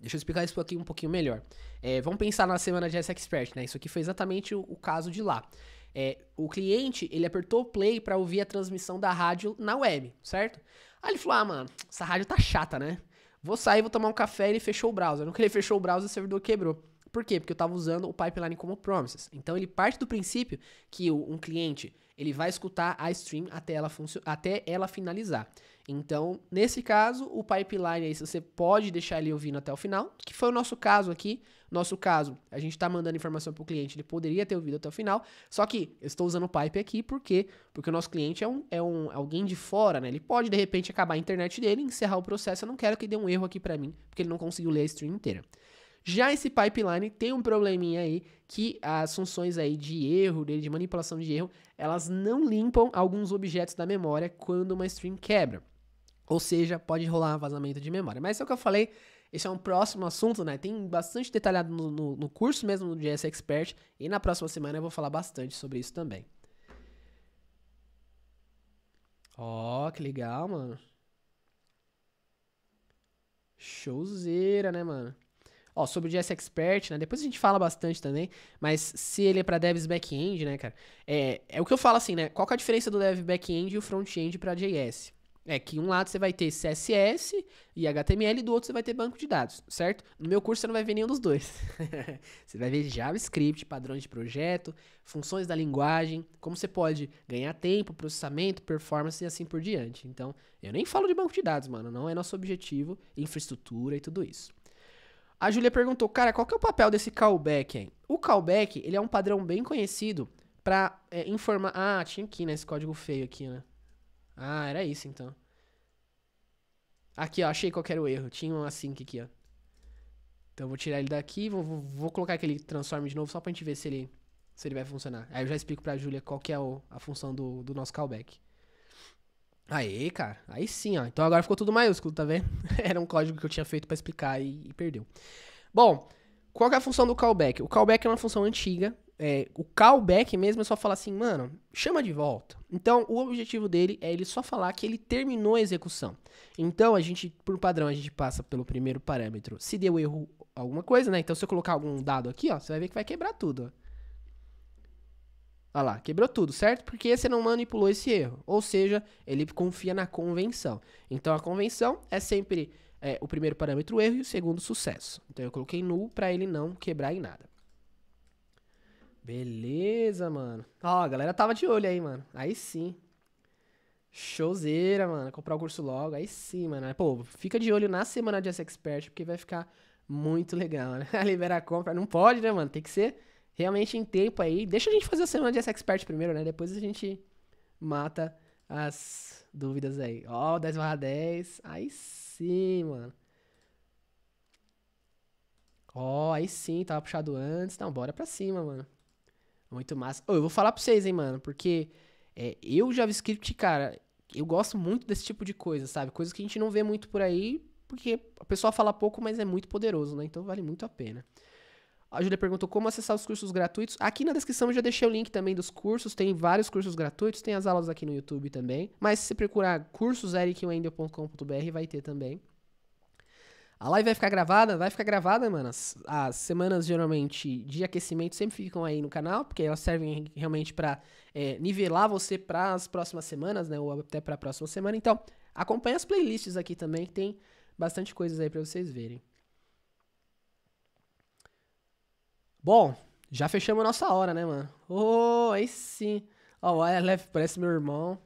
Deixa eu explicar isso aqui um pouquinho melhor. É, vamos pensar na semana de S-Expert, né? Isso aqui foi exatamente o, o caso de lá. É, o cliente, ele apertou play para ouvir a transmissão da rádio na web, certo? Aí ele falou: ah, mano, essa rádio tá chata, né? Vou sair, vou tomar um café. Ele fechou o browser. No que ele fechou o browser, o servidor quebrou. Por quê? Porque eu estava usando o pipeline como promises. Então ele parte do princípio que um cliente ele vai escutar a stream até ela, até ela finalizar. Então, nesse caso, o pipeline aí você pode deixar ele ouvindo até o final, que foi o nosso caso aqui. Nosso caso, a gente está mandando informação para o cliente, ele poderia ter ouvido até o final, só que eu estou usando o pipe aqui porque porque o nosso cliente é um, é um alguém de fora, né? Ele pode de repente acabar a internet dele, encerrar o processo, eu não quero que dê um erro aqui para mim, porque ele não conseguiu ler a stream inteira. Já esse pipeline tem um probleminha aí que as funções aí de erro dele, de manipulação de erro, elas não limpam alguns objetos da memória quando uma stream quebra. Ou seja, pode rolar um vazamento de memória. Mas é o que eu falei, esse é um próximo assunto, né? Tem bastante detalhado no, no, no curso mesmo do JS Expert. E na próxima semana eu vou falar bastante sobre isso também. Ó, oh, que legal, mano. Showzeira, né, mano? Ó, sobre o JS Expert, né? Depois a gente fala bastante também, mas se ele é para devs back-end, né, cara? É, é o que eu falo assim, né? Qual que é a diferença do dev back-end e o front-end para JS? É que um lado você vai ter CSS e HTML, e do outro você vai ter banco de dados, certo? No meu curso você não vai ver nenhum dos dois. você vai ver JavaScript, padrões de projeto, funções da linguagem, como você pode ganhar tempo, processamento, performance e assim por diante. Então, eu nem falo de banco de dados, mano, não é nosso objetivo, infraestrutura e tudo isso. A Júlia perguntou, cara, qual que é o papel desse callback aí? O callback, ele é um padrão bem conhecido para é, informar... Ah, tinha aqui, né, esse código feio aqui, né? Ah, era isso, então. Aqui, ó, achei qual era o erro. Tinha um async assim aqui, ó. Então eu vou tirar ele daqui, vou, vou colocar aquele transform de novo só pra gente ver se ele, se ele vai funcionar. Aí eu já explico pra Júlia qual que é o, a função do, do nosso callback. Aí, cara, aí sim, ó. Então agora ficou tudo maiúsculo, tá vendo? Era um código que eu tinha feito para explicar e, e, perdeu. Bom, qual é a função do callback? O callback é uma função antiga. É, o callback mesmo é só falar assim, mano, chama de volta. Então, o objetivo dele é ele só falar que ele terminou a execução. Então, a gente, por padrão, a gente passa pelo primeiro parâmetro. Se deu erro alguma coisa, né? Então, se eu colocar algum dado aqui, ó, você vai ver que vai quebrar tudo, ó. Olha lá, quebrou tudo, certo? Porque você não manipulou esse erro. Ou seja, ele confia na convenção. Então a convenção é sempre é, o primeiro parâmetro erro e o segundo sucesso. Então eu coloquei null para ele não quebrar em nada. Beleza, mano. Ó, a galera tava de olho aí, mano. Aí sim. Showzeira, mano. Comprar o curso logo. Aí sim, mano. Pô, fica de olho na semana de S Expert, porque vai ficar muito legal, né? Libera a compra. Não pode, né, mano? Tem que ser realmente em tempo aí. Deixa a gente fazer a semana de S-Expert primeiro, né? Depois a gente mata as dúvidas aí. Ó, oh, 10 barra 10. Aí sim, mano. Ó, oh, aí sim, tava puxado antes. Então, bora pra cima, mano. Muito massa. Oh, eu vou falar pra vocês, hein, mano, porque é, eu, JavaScript, cara, eu gosto muito desse tipo de coisa, sabe? Coisas que a gente não vê muito por aí, porque a pessoa fala pouco, mas é muito poderoso, né? Então vale muito a pena. A Julia perguntou como acessar os cursos gratuitos. Aqui na descrição eu já deixei o link também dos cursos. Tem vários cursos gratuitos, tem as aulas aqui no YouTube também. Mas se você procurar cursoserikwendel.com.br vai ter também. A live vai ficar gravada? Vai ficar gravada, mano. As, as, semanas, geralmente, de aquecimento sempre ficam aí no canal, porque elas servem realmente para é, nivelar você para as próximas semanas, né? Ou até para a próxima semana. Então, acompanha as playlists aqui também, que tem bastante coisas aí para vocês verem. Bom, já fechamos a nossa hora, né, mano? Oh, aí sim. Ó, oh, o ILF parece meu irmão.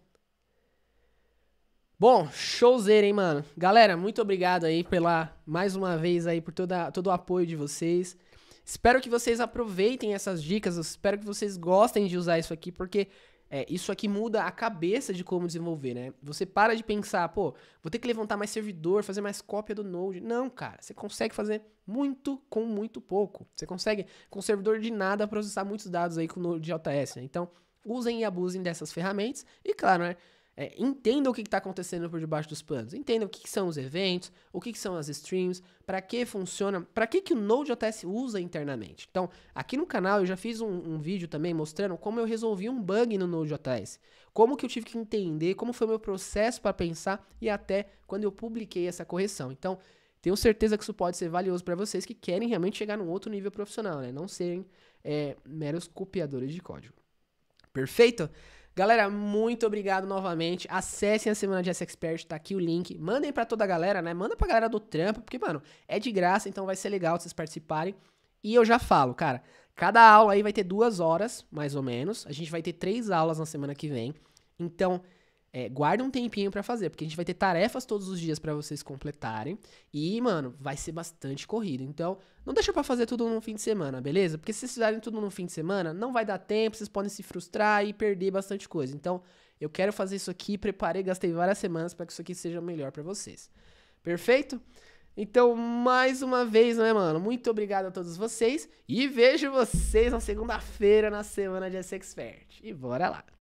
Bom, showzeiro, hein, mano? Galera, muito obrigado aí pela, mais uma vez aí, por toda, todo o apoio de vocês. Espero que vocês aproveitem essas dicas, espero que vocês gostem de usar isso aqui, porque é, isso aqui muda a cabeça de como desenvolver, né? Você para de pensar, pô, vou ter que levantar mais servidor, fazer mais cópia do Node. Não, cara, você consegue fazer muito com muito pouco. Você consegue, com servidor de nada, processar muitos dados aí com o Node.js, né? Então, usem e abusem dessas ferramentas. E claro, né? É, entenda o que está acontecendo por debaixo dos panos. Entenda o que, que são os eventos, o que, que são as streams, para que funciona, para que, que o Node.js usa internamente. Então, aqui no canal eu já fiz um, um vídeo também mostrando como eu resolvi um bug no Node.js. Como que eu tive que entender, como foi o meu processo para pensar e até quando eu publiquei essa correção. Então, tenho certeza que isso pode ser valioso para vocês que querem realmente chegar num outro nível profissional, né? Não serem é, meros copiadores de código. Perfeito? Galera, muito obrigado novamente. Acessem a semana de S-Expert, tá aqui o link. Mandem para toda a galera, né? Manda pra galera do trampo, porque, mano, é de graça, então vai ser legal vocês participarem. E eu já falo, cara, cada aula aí vai ter duas horas, mais ou menos. A gente vai ter três aulas na semana que vem. Então, é, guarda um tempinho para fazer, porque a gente vai ter tarefas todos os dias para vocês completarem. E, mano, vai ser bastante corrido. Então, não deixa para fazer tudo no fim de semana, beleza? Porque se vocês fizerem tudo no fim de semana, não vai dar tempo, vocês podem se frustrar e perder bastante coisa. Então, eu quero fazer isso aqui, preparei, gastei várias semanas para que isso aqui seja melhor para vocês. Perfeito? Então, mais uma vez, né, mano? Muito obrigado a todos vocês e vejo vocês na segunda-feira na semana de S Expert. E bora lá.